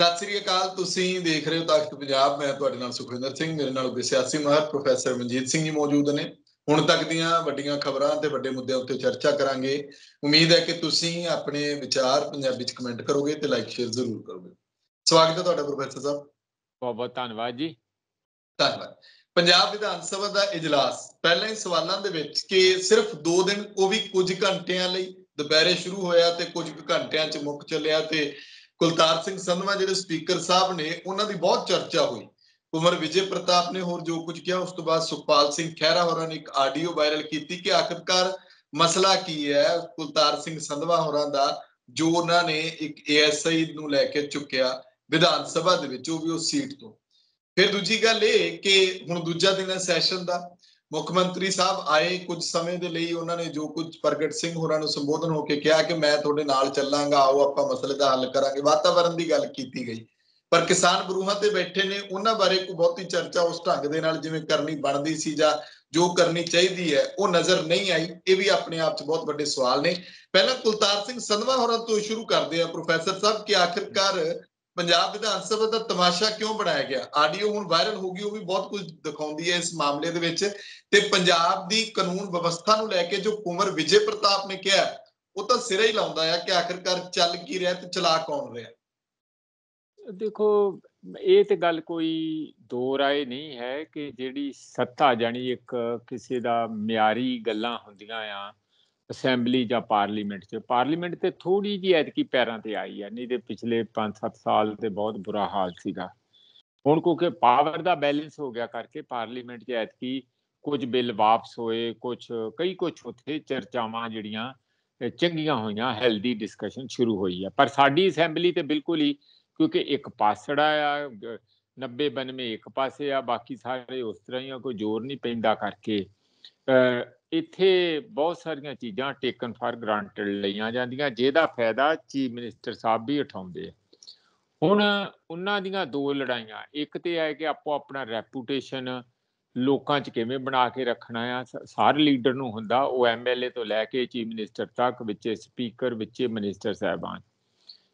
ਸਤਿ ਸ੍ਰੀ ਅਕਾਲ ਤੁਸੀਂ ਦੇਖ ਰਹੇ ਹੋ ਤਖਤ ਪੰਜਾਬ ਮੈਂ ਤੁਹਾਡੇ ਨਾਲ ਸੁਖਵਿੰਦਰ ਸਿੰਘ ਮੇਰੇ ਨਾਲ ਉਹ ਸਿਆਸੀ ਮਾਹਰ ਪ੍ਰੋਫੈਸਰ ਮਨਜੀਤ ਸਿੰਘ ਜੀ ਮੌਜੂਦ ਨੇ ਹੁਣ ਤੱਕ ਦੀਆਂ ਵੱਡੀਆਂ ਖਬਰਾਂ ਤੇ ਵੱਡੇ ਮੁੱਦਿਆਂ ਉੱਤੇ ਚਰਚਾ ਕਰਾਂਗੇ ਉਮੀਦ ਹੈ ਕਿ ਤੁਸੀਂ ਆਪਣੇ ਵਿਚਾਰ ਪੰਜਾਬੀ ਚ ਕਮੈਂਟ ਕਰੋਗੇ ਤੇ ਲਾਈਕ ਸ਼ੇਅਰ ਜ਼ਰੂਰ ਕਰੋਗੇ ਸਵਾਗਤ ਹੈ ਤੁਹਾਡਾ ਪ੍ਰੋਫੈਸਰ ਸਾਹਿਬ ਬਹੁਤ ਬਹੁਤ ਧੰਨਵਾਦ ਜੀ ਧੰਨਵਾਦ ਪੰਜਾਬ ਵਿਧਾਨ ਸਭਾ ਦਾ ਇਜਲਾਸ ਪਹਿਲਾਂ ਹੀ ਸਵਾਲਾਂ ਦੇ ਵਿੱਚ ਕਿ ਸਿਰਫ 2 ਦਿਨ ਉਹ ਵੀ ਕੁਝ ਘੰਟਿਆਂ ਲਈ ਦੁਪਹਿਰੇ ਸ਼ੁਰੂ ਹੋਇਆ ਤੇ ਕੁਝ ਘੰਟਿਆਂ ਚ ਮੁੱਕ ਚੱਲਿਆ ਤੇ ਕੁਲਤਾਰ ਸਿੰਘ ਸੰਧਵਾ ਜਿਹੜੇ ਸਪੀਕਰ ਸਾਹਿਬ ਨੇ ਉਹਨਾਂ ਦੀ ਬਹੁਤ ਚਰਚਾ ਹੋਈ ਕੁਮਰ ਵਿਜੇ ਪ੍ਰਤਾਪ ਨੇ ਹੋਰ ਜੋ ਕੁਝ ਕਿਹਾ ਉਸ ਤੋਂ ਬਾਅਦ ਸੁਖਪਾਲ ਸਿੰਘ ਖਹਿਰਾ ਹੋਰਾਂ ਨੇ ਇੱਕ ਆਡੀਓ ਵਾਇਰਲ ਕੀਤੀ ਕਿ ਆਖਿਰਕਾਰ ਮਸਲਾ ਕੀ ਹੈ ਕੁਲਤਾਰ ਸਿੰਘ ਸੰਧਵਾ ਹੋਰਾਂ ਦਾ ਜੋ ਉਹਨਾਂ ਨੇ ਇੱਕ ਏਐਸਆਈ ਨੂੰ ਲੈ ਕੇ ਚੁੱਕਿਆ ਵਿਧਾਨ ਸਭਾ ਦੇ ਵਿੱਚ ਉਹ ਵੀ ਉਸ ਸੀਟ ਤੋਂ ਫਿਰ ਦੂਜੀ ਗੱਲ ਇਹ ਕਿ ਹੁਣ ਦੂਜਾ ਦਿਨ ਹੈ ਸੈਸ਼ਨ ਦਾ ਮੁੱਖ ਮੰਤਰੀ ਸਾਹਿਬ ਆਏ ਕੁਝ ਸਮੇਂ ਦੇ ਲਈ ਉਹਨਾਂ ਨੇ ਜੋ ਕੁਝ ਪ੍ਰਗਟ ਸਿੰਘ ਹੋਰਾਂ ਨੂੰ ਸੰਬੋਧਨ ਹੋ ਕੇ ਕਿਹਾ ਕਿ ਮੈਂ ਤੁਹਾਡੇ ਨਾਲ ਚੱਲਾਂਗਾ ਆਓ ਆਪਾਂ ਮਸਲੇ ਦਾ ਹੱਲ ਕਰਾਂਗੇ ਵਾਤਾਵਰਣ ਦੀ ਗੱਲ ਕੀਤੀ ਗਈ ਪਰ ਕਿਸਾਨ ਬਰੂਹਾਂ ਤੇ ਬੈਠੇ ਨੇ ਉਹਨਾਂ ਬਾਰੇ ਕੋਈ ਬਹੁਤੀ ਚਰਚਾ ਉਸ ਢੰਗ ਦੇ ਨਾਲ ਜਿਵੇਂ ਕਰਨੀ ਬਣਦੀ ਸੀ ਜਾਂ ਜੋ ਕਰਨੀ ਚਾਹੀਦੀ ਹੈ ਉਹ ਨਜ਼ਰ ਨਹੀਂ ਆਈ ਇਹ ਵੀ ਆਪਣੇ ਆਪ 'ਚ ਬਹੁਤ ਵੱਡੇ ਸਵਾਲ ਨੇ ਪਹਿਲਾਂ ਕੁਲਤਾਰ ਸਿੰਘ ਸੰਧਵਾ ਹੋਰਾਂ ਤੋਂ ਸ਼ੁਰੂ ਕਰਦੇ ਆ ਪ੍ਰੋਫੈਸਰ ਸਾਹਿਬ ਕਿ ਆਖਿਰਕਾਰ ਪੰਜਾਬ ਵਿਧਾਨ ਸਭਾ ਦਾ ਤਮਾਸ਼ਾ ਕਿਉਂ ਬਣਾਇਆ ਗਿਆ ਆਡੀਓ ਹੁਣ ਵਾਇਰਲ ਹੋ ਗਈ ਉਹ ਵੀ ਬਹੁਤ ਕੁਝ ਦਿਖਾਉਂਦੀ ਹੈ ਇਸ ਮਾਮਲੇ ਦੇ ਵਿੱਚ ਤੇ ਪੰਜਾਬ ਦੀ ਕਾਨੂੰਨ ਵਿਵਸਥਾ ਨੂੰ ਲੈ ਕੇ ਜੋ ਕੁਮਰ ਵਿਜੇ ਪ੍ਰਤਾਪ ਨੇ ਕਿਹਾ ਉਹ ਤਾਂ ਸਿਰੇ ਹੀ ਲਾਉਂਦਾ ਹੈ ਕਿ ਆਖਿਰਕਾਰ ਚੱਲ ਕੀ ਰਿਹਾ ਤੇ ਚਲਾ ਕੌਣ ਰਿਹਾ ਦੇਖੋ ਇਹ ਤੇ ਗੱਲ ਕੋਈ ਦੋ ਰਾਏ ਨਹੀਂ ਹੈ ਕਿ ਜਿਹੜੀ ਸੱਤਾ ਜਾਨੀ ਇੱਕ ਕਿਸੇ ਦਾ ਮਿਆਰੀ ਗੱਲਾਂ ਹੁੰਦੀਆਂ ਆ ਅਸੈਂਬਲੀ ਜਾਂ ਪਾਰਲੀਮੈਂਟ 'ਚ ਪਾਰਲੀਮੈਂਟ ਤੇ ਥੋੜੀ ਜੀ ਐਤਕੀ ਪੈਰਾਂ ਤੇ ਆਈ ਹੈ ਨਹੀਂ ਤੇ ਪਿਛਲੇ 5-7 ਸਾਲ ਤੇ ਬਹੁਤ ਬੁਰਾ ਹਾਲ ਸੀਗਾ ਹੁਣ ਕਿਉਂਕਿ ਪਾਵਰ ਦਾ ਬੈਲੈਂਸ ਹੋ ਗਿਆ ਕਰਕੇ ਪਾਰਲੀਮੈਂਟ 'ਚ ਐਤਕੀ ਕੁਝ ਬਿੱਲ ਵਾਪਸ ਹੋਏ ਕੁਝ ਕਈ ਕੁਝ ਉੱਥੇ ਚਰਚਾਵਾਂ ਜਿਹੜੀਆਂ ਚੰਗੀਆਂ ਹੋਈਆਂ ਹੈਲਦੀ ਡਿਸਕਸ਼ਨ ਸ਼ੁਰੂ ਹੋਈ ਹੈ ਪਰ ਸਾਡੀ ਅਸੈਂਬਲੀ ਤੇ ਬਿਲਕੁਲ ਹੀ ਕਿਉਂਕਿ ਇੱਕ ਪਾਸੜਾ ਆ 90 92 ਇੱਕ ਪਾਸੇ ਆ ਬਾਕੀ ਸਾਰੇ ਉਸ ਤਰ੍ਹਾਂ ਹੀ ਆ ਕੋਈ ਜ਼ੋਰ ਨਹੀਂ ਪੈਂਦਾ ਕਰਕੇ ਇੱਥੇ ਬਹੁਤ ਸਾਰੀਆਂ ਚੀਜ਼ਾਂ ਟੇਕਨ ਫਾਰ ਗ੍ਰਾਂਟਡ ਲਈਆਂ ਜਾਂਦੀਆਂ ਜਿਹਦਾ ਫਾਇਦਾ ਚੀਫ ਮਿਨਿਸਟਰ ਸਾਹਿਬ ਵੀ ਉਠਾਉਂਦੇ ਆ ਹੁਣ ਉਹਨਾਂ ਦੀਆਂ ਦੋ ਲੜਾਈਆਂ ਇੱਕ ਤੇ ਹੈ ਕਿ ਆਪੋ ਆਪਣਾ ਰੈਪਿਊਟੇਸ਼ਨ ਲੋਕਾਂ 'ਚ ਕਿਵੇਂ ਬਣਾ ਕੇ ਰੱਖਣਾ ਆ ਸਾਰੇ ਲੀਡਰ ਨੂੰ ਹੁੰਦਾ ਉਹ ਐਮਐਲਏ ਤੋਂ ਲੈ ਕੇ ਚੀਫ ਮਿਨਿਸਟਰ ਤੱਕ ਵਿੱਚ ਸਪੀਕਰ ਵਿੱਚ ਮਿਨਿਸਟਰ ਸਾਹਿਬਾਨ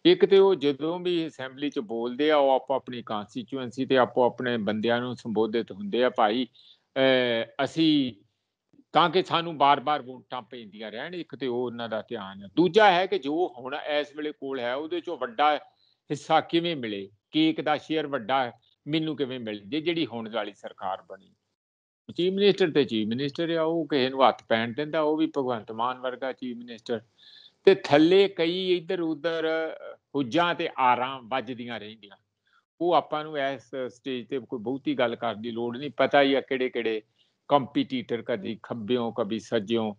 ਇੱਕ ਤੇ ਉਹ ਜਦੋਂ ਵੀ ਅਸੈਂਬਲੀ 'ਚ ਬੋਲਦੇ ਆ ਉਹ ਆਪੋ ਆਪਣੀ ਕਾਂਸਟੀਚੂਐਂਸੀ ਤੇ ਆਪੋ ਆਪਣੇ ਬੰਦਿਆਂ ਨੂੰ ਸੰਬੋਧਿਤ ਹੁੰਦੇ ਆ ਭਾਈ ਅਸੀਂ ਤਾਂ ਕਿ ਸਾਨੂੰ ਬਾਰ-ਬਾਰ ਵੋਟਾਂ ਪੈਂਦੀਆਂ ਰਹਿਣ ਇੱਕ ਤੇ ਉਹ ਉਹਨਾਂ ਦਾ ਧਿਆਨ ਹੈ ਦੂਜਾ ਹੈ ਕਿ ਜੋ ਹੁਣ ਇਸ ਵੇਲੇ ਕੋਲ ਹੈ ਉਹਦੇ ਚੋਂ ਵੱਡਾ ਹਿੱਸਾ ਕਿਵੇਂ ਮਿਲੇ ਕੇਕ ਦਾ ਸ਼ੇਅਰ ਵੱਡਾ ਮੈਨੂੰ ਕਿਵੇਂ ਮਿਲ ਜੇ ਜਿਹੜੀ ਹੁਣ ਵਾਲੀ ਸਰਕਾਰ ਬਣੀ ਚੀਫ ਮਿਨਿਸਟਰ ਤੇ ਚੀਫ ਮਿਨਿਸਟਰ ਆ ਉਹ ਕਿਸੇ ਨੂੰ ਹੱਥ ਪੈਣ ਦਿੰਦਾ ਉਹ ਵੀ ਭਗਵੰਤ ਮਾਨ ਵਰਗਾ ਚੀਫ ਮਿਨਿਸਟਰ ਤੇ ਥੱਲੇ ਕਈ ਇੱਧਰ ਉੱਧਰ ਹੁੱਜਾਂ ਤੇ ਆਰਾਮ ਵੱਜਦੀਆਂ ਰਹਿੰਦੀਆਂ ਉਹ ਆਪਾਂ ਨੂੰ ਇਸ ਸਟੇਜ ਤੇ ਕੋਈ ਬਹੁਤੀ ਗੱਲ ਕਰਨ ਦੀ ਲੋੜ ਨਹੀਂ ਪਤਾ ਹੀ ਆ ਕਿਹੜੇ ਕਿਹੜੇ ਕੰਪੀਟੀਟਰ ਕਦੀ ਖੱਬਿਓਂ ਕਦੀ ਸੱਜਿਓਂ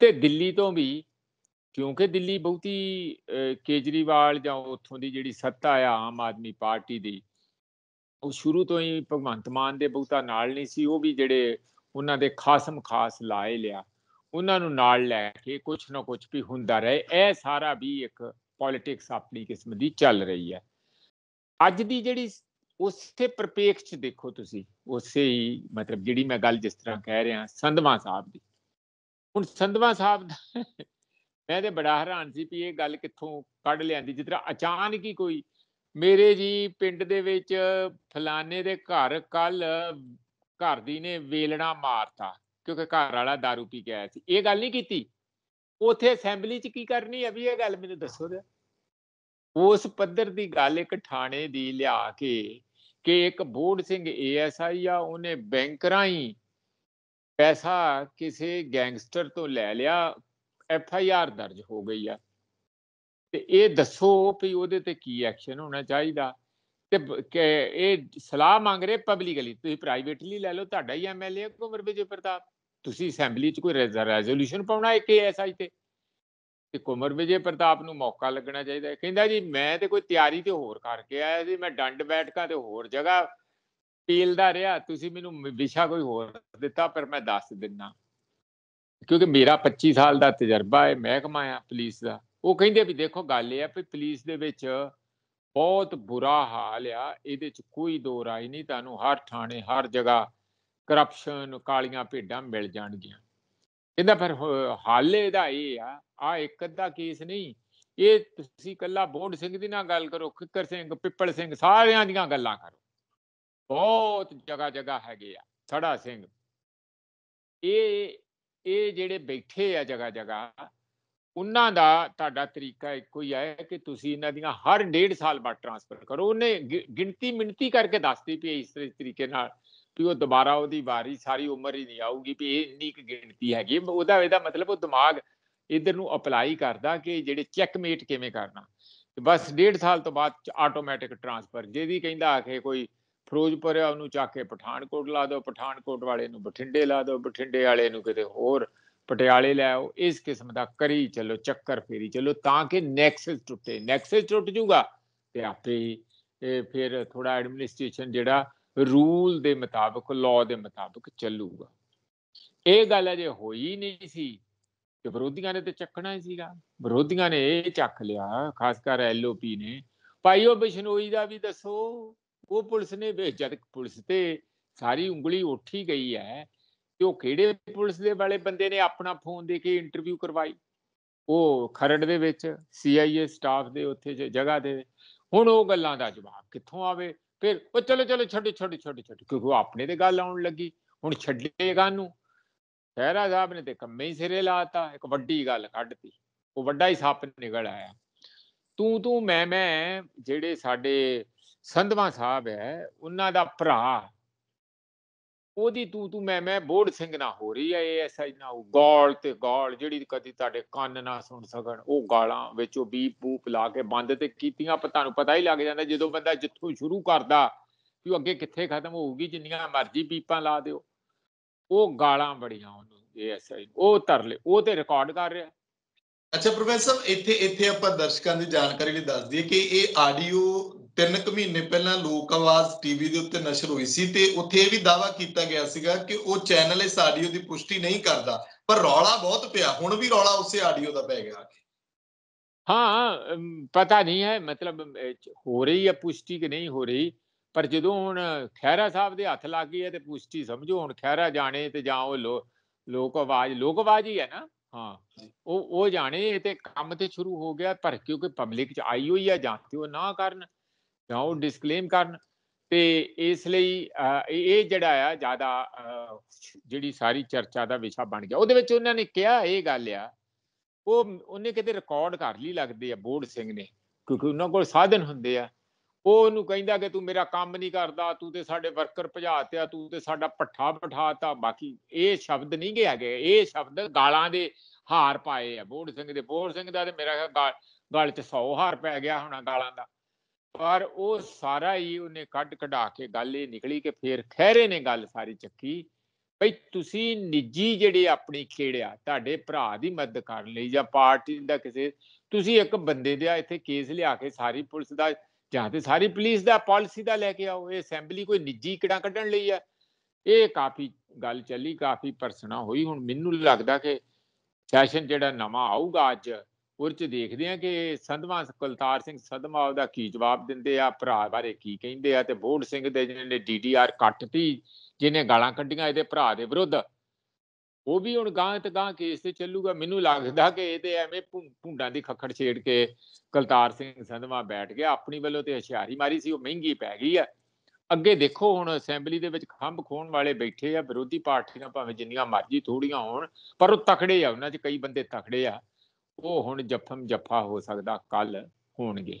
ਤੇ ਦਿੱਲੀ ਤੋਂ ਵੀ ਕਿਉਂਕਿ ਦਿੱਲੀ ਬਹੁਤੀ ਕੇਜਰੀਵਾਲ ਜਾਂ ਉੱਥੋਂ ਦੀ ਜਿਹੜੀ ਸੱਤਾ ਆ ਆਮ ਆਦਮੀ ਪਾਰਟੀ ਦੀ ਉਹ ਸ਼ੁਰੂ ਤੋਂ ਹੀ ਭਗਵੰਤ ਮਾਨ ਦੇ ਬਹੁਤਾ ਨਾਲ ਨਹੀਂ ਸੀ ਉਹ ਵੀ ਜਿਹੜੇ ਉਹਨਾਂ ਦੇ ਖਾਸਮ ਖਾਸ ਲਾਏ ਲਿਆ ਉਹਨਾਂ ਨੂੰ ਨਾਲ ਲੈ ਕੇ ਕੁਝ ਨਾ ਕੁਝ ਵੀ ਹੁੰਦਾ ਰਹੇ ਇਹ ਸਾਰਾ ਵੀ ਇੱਕ ਪੋਲਿਟਿਕਸ ਆਪਣੀ ਕਿਸਮ ਦੀ ਚੱਲ ਰਹੀ ਹੈ ਅੱਜ ਦੀ ਜਿਹੜੀ ਉਸੇ ਪ੍ਰਪੇਖ ਚ ਦੇਖੋ ਤੁਸੀਂ ਉਸੇ ਹੀ ਮਤਲਬ ਜਿਹੜੀ ਮੈਂ ਗੱਲ ਜਿਸ ਤਰ੍ਹਾਂ ਕਹਿ ਰਿਹਾ ਸੰਧਵਾ ਸਾਹਿਬ ਦੀ ਹੁਣ ਸੰਧਵਾ ਸਾਹਿਬ ਦਾ ਮੈਂ ਤੇ ਬੜਾ ਹੈਰਾਨ ਸੀ ਵੀ ਇਹ ਗੱਲ ਕਿੱਥੋਂ ਕੱਢ ਲਿਆਂਦੀ ਜਿਸ ਤਰ੍ਹਾਂ ਅਚਾਨਕ ਹੀ ਕੋਈ ਮੇਰੇ ਜੀ ਪਿੰਡ ਦੇ ਵਿੱਚ ਫਲਾਣੇ ਦੇ ਘਰ ਕੱਲ ਘਰ ਦੀ ਨੇ ਵੇਲਣਾ ਮਾਰਤਾ ਕਿਉਂਕਿ ਘਰ ਵਾਲਾ दारू ਪੀ ਕੇ ਆਇਆ ਸੀ ਇਹ ਗੱਲ ਨਹੀਂ ਕੀਤੀ ਉਥੇ ਅਸੈਂਬਲੀ 'ਚ ਕੀ ਕਰਨੀ ਹੈ ਵੀ ਇਹ ਗੱਲ ਮੈਨੂੰ ਦੱਸੋ ਜੀ ਉਸ ਪੱਧਰ ਦੀ ਗੱਲ ਇੱਕ ਥਾਣੇ ਦੀ ਲਿਆ ਕੇ ਕਿ ਇੱਕ ਬੋਰਡ ਸਿੰਘ ਏਐਸਆਈ ਆ ਉਹਨੇ ਬੈਂਕਰਾਂ ਹੀ ਪੈਸਾ ਕਿਸੇ ਗੈਂਗਸਟਰ ਤੋਂ ਲੈ ਲਿਆ ਐਫਆਈਆਰ ਦਰਜ ਹੋ ਗਈ ਆ ਤੇ ਇਹ ਦੱਸੋ ਵੀ ਉਹਦੇ ਤੇ ਕੀ ਐਕਸ਼ਨ ਹੋਣਾ ਚਾਹੀਦਾ ਤੇ ਇਹ ਸਲਾਹ ਮੰਗ ਰਹੇ ਪਬਲਿਕਲੀ ਤੁਸੀਂ ਪ੍ਰਾਈਵੇਟਲੀ ਲੈ ਲਓ ਤੁਹਾਡਾ ਹੀ ਐਮਐਲਏ ਕੋਮਰ ਵਿਜੇ ਪ੍ਰਤਾਪ ਤੁਸੀਂ ਅਸੈਂਬਲੀ 'ਚ ਕੋਈ ਰੈਜ਼ੋਲੂਸ਼ਨ ਪਾਉਣਾ ਹੈ ਐਸਆਈ ਤੇ ਕਿ ਕੁਮਰ ਵਿਜੇ ਪ੍ਰਤਾਪ ਨੂੰ ਮੌਕਾ ਲੱਗਣਾ ਚਾਹੀਦਾ ਹੈ ਕਹਿੰਦਾ ਜੀ ਮੈਂ ਤੇ ਕੋਈ ਤਿਆਰੀ ਤੇ ਹੋਰ ਕਰਕੇ ਆਇਆ ਸੀ ਮੈਂ ਡੰਡ ਬੈਠਕਾਂ ਤੇ ਹੋਰ ਜਗ੍ਹਾ ਪੀਲਦਾ ਰਿਹਾ ਤੁਸੀਂ ਮੈਨੂੰ ਵਿਸ਼ਾ ਕੋਈ ਹੋਰ ਦਿੱਤਾ ਪਰ ਮੈਂ ਦੱਸ ਦਿੰਨਾ ਕਿਉਂਕਿ ਮੇਰਾ 25 ਸਾਲ ਦਾ ਤਜਰਬਾ ਹੈ ਮਹਿਕਮਾ ਆ ਪੁਲਿਸ ਦਾ ਉਹ ਕਹਿੰਦੇ ਵੀ ਦੇਖੋ ਗੱਲ ਇਹ ਆ ਵੀ ਪੁਲਿਸ ਦੇ ਵਿੱਚ ਬਹੁਤ ਬੁਰਾ ਹਾਲ ਆ ਇਹਦੇ ਚ ਕੋਈ ਦੋ ਰਾਏ ਨਹੀਂ ਤੁਹਾਨੂੰ ਹਰ ਥਾਣੇ ਹਰ ਜਗ੍ਹਾ ਕਰਪਸ਼ਨ ਕਾਲੀਆਂ ਭੇਡਾਂ ਮਿਲ ਜਾਣਗੀਆਂ ਇਹਦਾ ਫਿਰ ਹਾਲੇ ਦਾ ਇਹ ਆ ਆ ਇੱਕ ਅੱਧਾ ਕੇਸ ਨਹੀਂ ਇਹ ਤੁਸੀਂ ਕੱਲਾ ਬੋਡ ਸਿੰਘ ਦੀ ਨਾਲ ਗੱਲ ਕਰੋ ਕਿੱਕਰ ਸਿੰਘ ਪਿੱਪਲ ਸਿੰਘ ਸਾਰਿਆਂ ਦੀਆਂ ਗੱਲਾਂ ਕਰੋ ਬਹੁਤ ਜਗਾ ਜਗਾ ਹੈਗੇ ਆ ਸੜਾ ਸਿੰਘ ਇਹ ਇਹ ਜਿਹੜੇ ਬੈਠੇ ਆ ਜਗਾ ਜਗਾ ਉਹਨਾਂ ਦਾ ਤੁਹਾਡਾ ਤਰੀਕਾ ਇੱਕੋ ਹੀ ਹੈ ਕਿ ਤੁਸੀਂ ਇਹਨਾਂ ਦੀਆਂ ਹਰ ਡੇਢ ਸਾਲ ਬਾਅਦ ਟ੍ਰਾਂਸਫਰ ਕਰੋ ਉਹਨੇ ਗਿਣਤੀ ਮਿੰਤੀ ਕਰਕੇ ਦੱਸਦੀ ਪਈ ਇਸ ਤਰੀਕੇ ਨਾਲ ਕਿ ਉਹ ਦੁਬਾਰਾ ਉਹਦੀ ਵਾਰੀ ਸਾਰੀ ਉਮਰ ਹੀ ਨਹੀਂ ਆਊਗੀ ਵੀ ਇਹ ਇੰਨੀ ਕਿ ਗਿਣਤੀ ਹੈਗੀ ਉਹਦਾ ਇਹਦਾ ਮਤਲਬ ਉਹ ਦਿਮਾਗ ਇਧਰ ਨੂੰ ਅਪਲਾਈ ਕਰਦਾ ਕਿ ਜਿਹੜੇ ਚੈੱਕਮੇਟ ਕਿਵੇਂ ਕਰਨਾ ਬਸ 1.5 ਸਾਲ ਤੋਂ ਬਾਅਦ ਆਟੋਮੈਟਿਕ ਟ੍ਰਾਂਸਫਰ ਜੇ ਵੀ ਕਹਿੰਦਾ ਕੇ ਕੋਈ ਫਿਰੋਜ਼ਪੁਰ ਆ ਉਹਨੂੰ ਚਾ ਕੇ ਪਠਾਨਕੋਟ ਲਾ ਦਿਓ ਪਠਾਨਕੋਟ ਵਾਲੇ ਨੂੰ ਬਠਿੰਡੇ ਲਾ ਦਿਓ ਬਠਿੰਡੇ ਵਾਲੇ ਨੂੰ ਕਿਤੇ ਹੋਰ ਪਟਿਆਲੇ ਲੈ ਆਓ ਇਸ ਕਿਸਮ ਦਾ ਕਰੀ ਚੱਲੋ ਚੱਕਰ ਫੇਰੀ ਚੱਲੋ ਤਾਂ ਕਿ ਨੈਕਸਸ ਟੁੱਟੇ ਨੈਕਸਸ ਟੁੱਟ ਜੂਗਾ ਤੇ ਆਪੇ ਫਿਰ ਥੋੜਾ ਐਡਮਿਨਿਸਟ੍ਰੇਸ਼ਨ ਜਿਹੜਾ ਰੂਲ ਦੇ ਮੁਤਾਬਕ ਲਾਅ ਦੇ ਮੁਤਾਬਕ ਚੱਲੂਗਾ ਇਹ ਗੱਲ ਅਜੇ ਹੋਈ ਨਹੀਂ ਸੀ ਕਿ ਵਿਰੋਧੀਆਂ ਨੇ ਤੇ ਚੱਕਣਾ ਹੀ ਸੀਗਾ ਵਿਰੋਧੀਆਂ ਨੇ ਇਹ ਚੱਕ ਲਿਆ ਖਾਸ ਕਰ ਐਲਓਪੀ ਨੇ ਭਾਈ ਉਹ ਬਿਸ਼ਨੋਈ ਦਾ ਵੀ ਦੱਸੋ ਉਹ ਪੁਲਿਸ ਨੇ ਜਦ ਪੁਲਿਸ ਤੇ ਸਾਰੀ ਉਂਗਲੀ ਉੱਠੀ ਗਈ ਹੈ ਕਿ ਉਹ ਕਿਹੜੇ ਪੁਲਿਸ ਦੇ ਵਾਲੇ ਬੰਦੇ ਨੇ ਆਪਣਾ ਫੋਨ ਦੇ ਕੇ ਇੰਟਰਵਿਊ ਕਰਵਾਈ ਉਹ ਖਰੜ ਦੇ ਵਿੱਚ ਸੀਆਈਏ ਸਟਾਫ ਦੇ ਉੱਥੇ ਜਗ੍ਹਾ ਦੇ ਹੁਣ ਉਹ ਗੱਲਾਂ ਦਾ ਜਵਾਬ ਕਿੱਥੋਂ ਆਵੇ ਫਿਰ ਉਹ ਚਲੋ ਚਲੋ ਛੱਡ ਛੱਡ ਛੱਡ ਛੱਡ ਕਿਉਂਕਿ ਉਹ ਆਪਣੇ ਤੇ ਗੱਲ ਆਉਣ ਲੱਗੀ ਹੁਣ ਛੱਡੇਗਾ ਨੂੰ ਸਹਿਰਾ ਸਾਹਿਬ ਨੇ ਤੇ ਕੰਮੇ ਹੀ ਸਿਰੇ ਲਾਤਾ ਇੱਕ ਵੱਡੀ ਗੱਲ ਕੱਢਤੀ ਉਹ ਵੱਡਾ ਹੀ ਸੱਪ ਨਿਕਲ ਆਇਆ ਤੂੰ ਤੂੰ ਮੈਂ ਮੈਂ ਜਿਹੜੇ ਸਾਡੇ ਸੰਧਵਾ ਸਾਹਿਬ ਹੈ ਉਹਨਾਂ ਦਾ ਭਰਾ ਉਹਦੀ ਤੂੰ ਤੂੰ ਮੈਂ ਮੈਂ ਬੋੜ ਸਿੰਘ ਨਾ ਹੋ ਰਹੀ ਐ ਐਸਾ ਐਸਆਈ ਨਾ ਗਾਲ ਤੇ ਗਾਲ ਜਿਹੜੀ ਕਦੀ ਤੁਹਾਡੇ ਕੰਨ ਨਾ ਸੁਣ ਸਕਣ ਉਹ ਗਾਲਾਂ ਵਿੱਚ ਉਹ ਬੀਪ ਬੂਪ ਲਾ ਕੇ ਬੰਦ ਤੇ ਕੀਤੀਆਂ ਪਤਾ ਤੁਹਾਨੂੰ ਪਤਾ ਹੀ ਲੱਗ ਜਾਂਦਾ ਜਦੋਂ ਬੰਦਾ ਜਿੱਥੋਂ ਸ਼ੁਰੂ ਕਰਦਾ ਕਿ ਉਹ ਅੱਗੇ ਕਿੱਥੇ ਖਤਮ ਹੋਊਗੀ ਜਿੰਨੀਆਂ ਮਰਜ਼ੀ ਪੀਪਾਂ ਲਾ ਦਿਓ ਉਹ ਗਾਲਾਂ ਬੜੀਆਂ ਉਹਨੂੰ ਏਐਸਆਈ ਉਹ ਤਰਲੇ ਉਹ ਤੇ ਰਿਕਾਰਡ ਕਰ ਰਿਹਾ ਅੱਛਾ ਪ੍ਰੋਫੈਸਰ ਇੱਥੇ ਇੱਥੇ ਆਪਾਂ ਦਰਸ਼ਕਾਂ ਦੀ ਜਾਣਕਾਰੀ ਲਈ ਦੱਸ ਦਈਏ ਕਿ ਇਹ ਆਡੀਓ 3 ਮਹੀਨੇ ਪਹਿਲਾਂ ਲੋਕ ਆਵਾਜ਼ ਟੀਵੀ ਦੇ ਉੱਤੇ ਨਸ਼ਰ ਹੋਈ ਸੀ ਤੇ ਉੱਥੇ ਇਹ ਵੀ ਦਾਵਾ ਕੀਤਾ ਗਿਆ ਸੀਗਾ ਕਿ ਉਹ ਚੈਨਲ ਇਸ ਆਡੀਓ ਦੀ ਪੁਸ਼ਟੀ ਨਹੀਂ ਕਰਦਾ ਪਰ ਰੌਲਾ ਬਹੁਤ ਪਿਆ ਹੁਣ ਵੀ ਰੌਲਾ ਉਸੇ ਆਡੀਓ ਦਾ ਪੈ ਗਿਆ ਹਾਂ ਪਤਾ ਨਹੀਂ ਹੈ ਮਤਲਬ ਹੋ ਰਹੀ ਹੈ ਪੁਸ਼ਟੀ ਕਿ ਨਹੀਂ ਹੋ ਰਹੀ ਪਰ ਜਦੋਂ ਹੁਣ ਖੈਰਾ ਸਾਹਿਬ ਦੇ ਹੱਥ ਲੱਗ ਗਈ ਹੈ ਤੇ ਪੁਸ਼ਟੀ ਸਮਝੋ ਹੁਣ ਖੈਰਾ ਜਾਣੇ ਤੇ ਜਾਂ ਉਹ ਲੋਕ ਆਵਾਜ਼ ਲੋਕ ਆਵਾਜ਼ ਹੀ ਹੈ ਨਾ ਹਾਂ ਉਹ ਉਹ ਜਾਣੇ ਤੇ ਕੰਮ ਤੇ ਸ਼ੁਰੂ ਹੋ ਗਿਆ ਪਰ ਕਿਉਂਕਿ ਪਬਲਿਕ ਚ ਆਈ ਹੋਈ ਹੈ ਜਾਂ ਤੇ ਉਹ ਨਾ ਕਰਨ ਜਾਂ ਉਹ ਡਿਸਕਲੇਮ ਕਰਨ ਤੇ ਇਸ ਲਈ ਇਹ ਜਿਹੜਾ ਆ ਜਿਆਦਾ ਜਿਹੜੀ ਸਾਰੀ ਚਰਚਾ ਦਾ ਵਿਸ਼ਾ ਬਣ ਗਿਆ ਉਹਦੇ ਵਿੱਚ ਉਹਨਾਂ ਨੇ ਕਿਹਾ ਇਹ ਗੱਲ ਆ ਉਹ ਉਹਨੇ ਕਿਤੇ ਰਿਕਾਰਡ ਕਰ ਲਈ ਲੱਗਦੇ ਆ ਬੋਰਡ ਸਿੰਘ ਨੇ ਕਿਉਂਕਿ ਉਹਨਾਂ ਕੋਲ ਸਾਧਨ ਹੁੰਦੇ ਆ ਉਹ ਉਹਨੂੰ ਕਹਿੰਦਾ ਕਿ ਤੂੰ ਮੇਰਾ ਕੰਮ ਨਹੀਂ ਕਰਦਾ ਤੂੰ ਤੇ ਸਾਡੇ ਵਰਕਰ ਤਿਆ ਤੂੰ ਤੇ ਸਾਡਾ ਪੱਠਾ ਬਿਠਾਤਾ ਬਾਕੀ ਇਹ ਸ਼ਬਦ ਨਹੀਂ ਗਿਆ ਕਿ ਇਹ ਸ਼ਬਦ ਗਾਲਾਂ ਦੇ ਹਾਰ ਪਾਏ ਆ ਬੋੜ ਸਿੰਘ ਦੇ ਬੋੜ ਸਿੰਘ ਦਾ ਤੇ ਮੇਰਾ ਗਾਲ ਤੇ 100 ਹਾਰ ਪੈ ਗਿਆ ਹੋਣਾ ਗਾਲਾਂ ਦਾ ਪਰ ਉਹ ਸਾਰਾ ਹੀ ਉਹਨੇ ਕੱਢ ਕਢਾ ਕੇ ਗੱਲ ਇਹ ਨਿਕਲੀ ਕਿ ਫੇਰ ਖਹਿਰੇ ਨੇ ਗੱਲ ਸਾਰੀ ਚੱਕੀ ਭਈ ਤੁਸੀਂ ਨਿੱਜੀ ਜਿਹੜੇ ਆਪਣੀ ਖੇੜਿਆ ਤੁਹਾਡੇ ਭਰਾ ਦੀ ਮਦਦ ਕਰਨ ਲਈ ਜਾਂ ਪਾਰਟੀ ਦਾ ਕਿਸੇ ਤੁਸੀਂ ਇੱਕ ਬੰਦੇ ਦੇ ਇੱਥੇ ਕੇਸ ਲਿਆ ਕੇ ਸਾਰੀ ਪੁਲਿਸ ਦਾ ਜਾਂ ਤੇ ਸਾਰੀ ਪੁਲਿਸ ਦਾ ਪਾਲਿਸੀ ਦਾ ਲੈ ਕੇ ਆਓ ਇਹ ਅਸੈਂਬਲੀ ਕੋਈ ਨਿੱਜੀ ਕਿੜਾ ਕੱਢਣ ਲਈ ਹੈ ਇਹ ਕਾਫੀ ਗੱਲ ਚੱਲੀ ਕਾਫੀ ਪਰਸਨਾ ਹੋਈ ਹੁਣ ਮੈਨੂੰ ਲੱਗਦਾ ਕਿ ਸੈਸ਼ਨ ਜਿਹੜਾ ਨਵਾਂ ਆਊਗਾ ਅੱਜ ਉਰਚ ਚ ਦੇਖਦੇ ਆ ਕਿ ਸੰਧਵਾ ਕੁਲਤਾਰ ਸਿੰਘ ਸਦਮਾ ਉਹਦਾ ਕੀ ਜਵਾਬ ਦਿੰਦੇ ਆ ਭਰਾ ਬਾਰੇ ਕੀ ਕਹਿੰਦੇ ਆ ਤੇ ਬੋੜ ਸਿੰਘ ਦੇ ਜਿਹਨੇ ਡੀਡੀਆਰ ਕੱਟਤੀ ਜਿਹਨੇ ਗਾਲਾਂ ਕੱਢੀਆਂ ਇਹਦੇ ਭਰਾ ਦੇ ਵਿਰੁੱਧ ਉਹ ਵੀ ਹੁਣ ਗਾਂ ਤੇ ਗਾਂ ਕੇਸ ਤੇ ਚੱਲੂਗਾ ਮੈਨੂੰ ਲੱਗਦਾ ਕਿ ਇਹ ਤੇ ਐਵੇਂ ਭੁੰਡਾਂ ਦੀ ਖੱਖੜ ਛੇੜ ਕੇ ਕਲਤਾਰ ਸਿੰਘ ਸੰਧਵਾ ਬੈਠ ਗਿਆ ਆਪਣੀ ਵੱਲੋਂ ਤੇ ਹਸ਼ਿਆਰੀ ਮਾਰੀ ਸੀ ਉਹ ਮਹਿੰਗੀ ਪੈ ਗਈ ਆ ਅੱਗੇ ਦੇਖੋ ਹੁਣ ਅਸੈਂਬਲੀ ਦੇ ਵਿੱਚ ਖੰਭ ਖੋਣ ਵਾਲੇ ਬੈਠੇ ਆ ਵਿਰੋਧੀ ਪਾਰਟੀਆਂ ਭਾਵੇਂ ਜਿੰਨੀਆਂ ਮਰਜ਼ੀ ਥੋੜੀਆਂ ਹੋਣ ਪਰ ਉਹ ਤਖੜੇ ਆ ਉਹਨਾਂ 'ਚ ਕਈ ਬੰਦੇ ਤਖੜੇ ਆ ਉਹ ਹੁਣ ਜਫਮ ਜਫਾ ਹੋ ਸਕਦਾ ਕੱਲ ਹੋਣਗੇ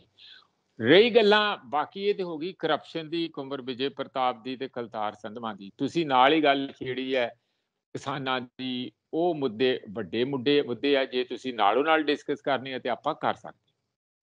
ਰਹੀ ਗੱਲਾਂ ਬਾਕੀ ਇਹ ਤੇ ਹੋ ਗਈ ਕਰਪਸ਼ਨ ਦੀ ਕੁੰਵਰ ਵਿਜੇ ਪ੍ਰਤਾਪ ਦੀ ਤੇ ਕਲਤਾਰ ਸੰਧਵਾ ਦੀ ਤੁਸੀਂ ਨਾਲ ਹੀ ਗੱਲ ਛੇੜੀ ਹੈ ਕਿਸਾਨਾਂ ਦੀ ਉਹ ਮੁੱਦੇ ਵੱਡੇ ਮੁੱਦੇ ਮੁੱਦੇ ਆ ਜੇ ਤੁਸੀਂ ਨਾਲੋਂ ਨਾਲ ਡਿਸਕਸ ਕਰਨੇ ਹੈ ਤੇ ਆਪਾਂ ਕਰ ਸਕਦੇ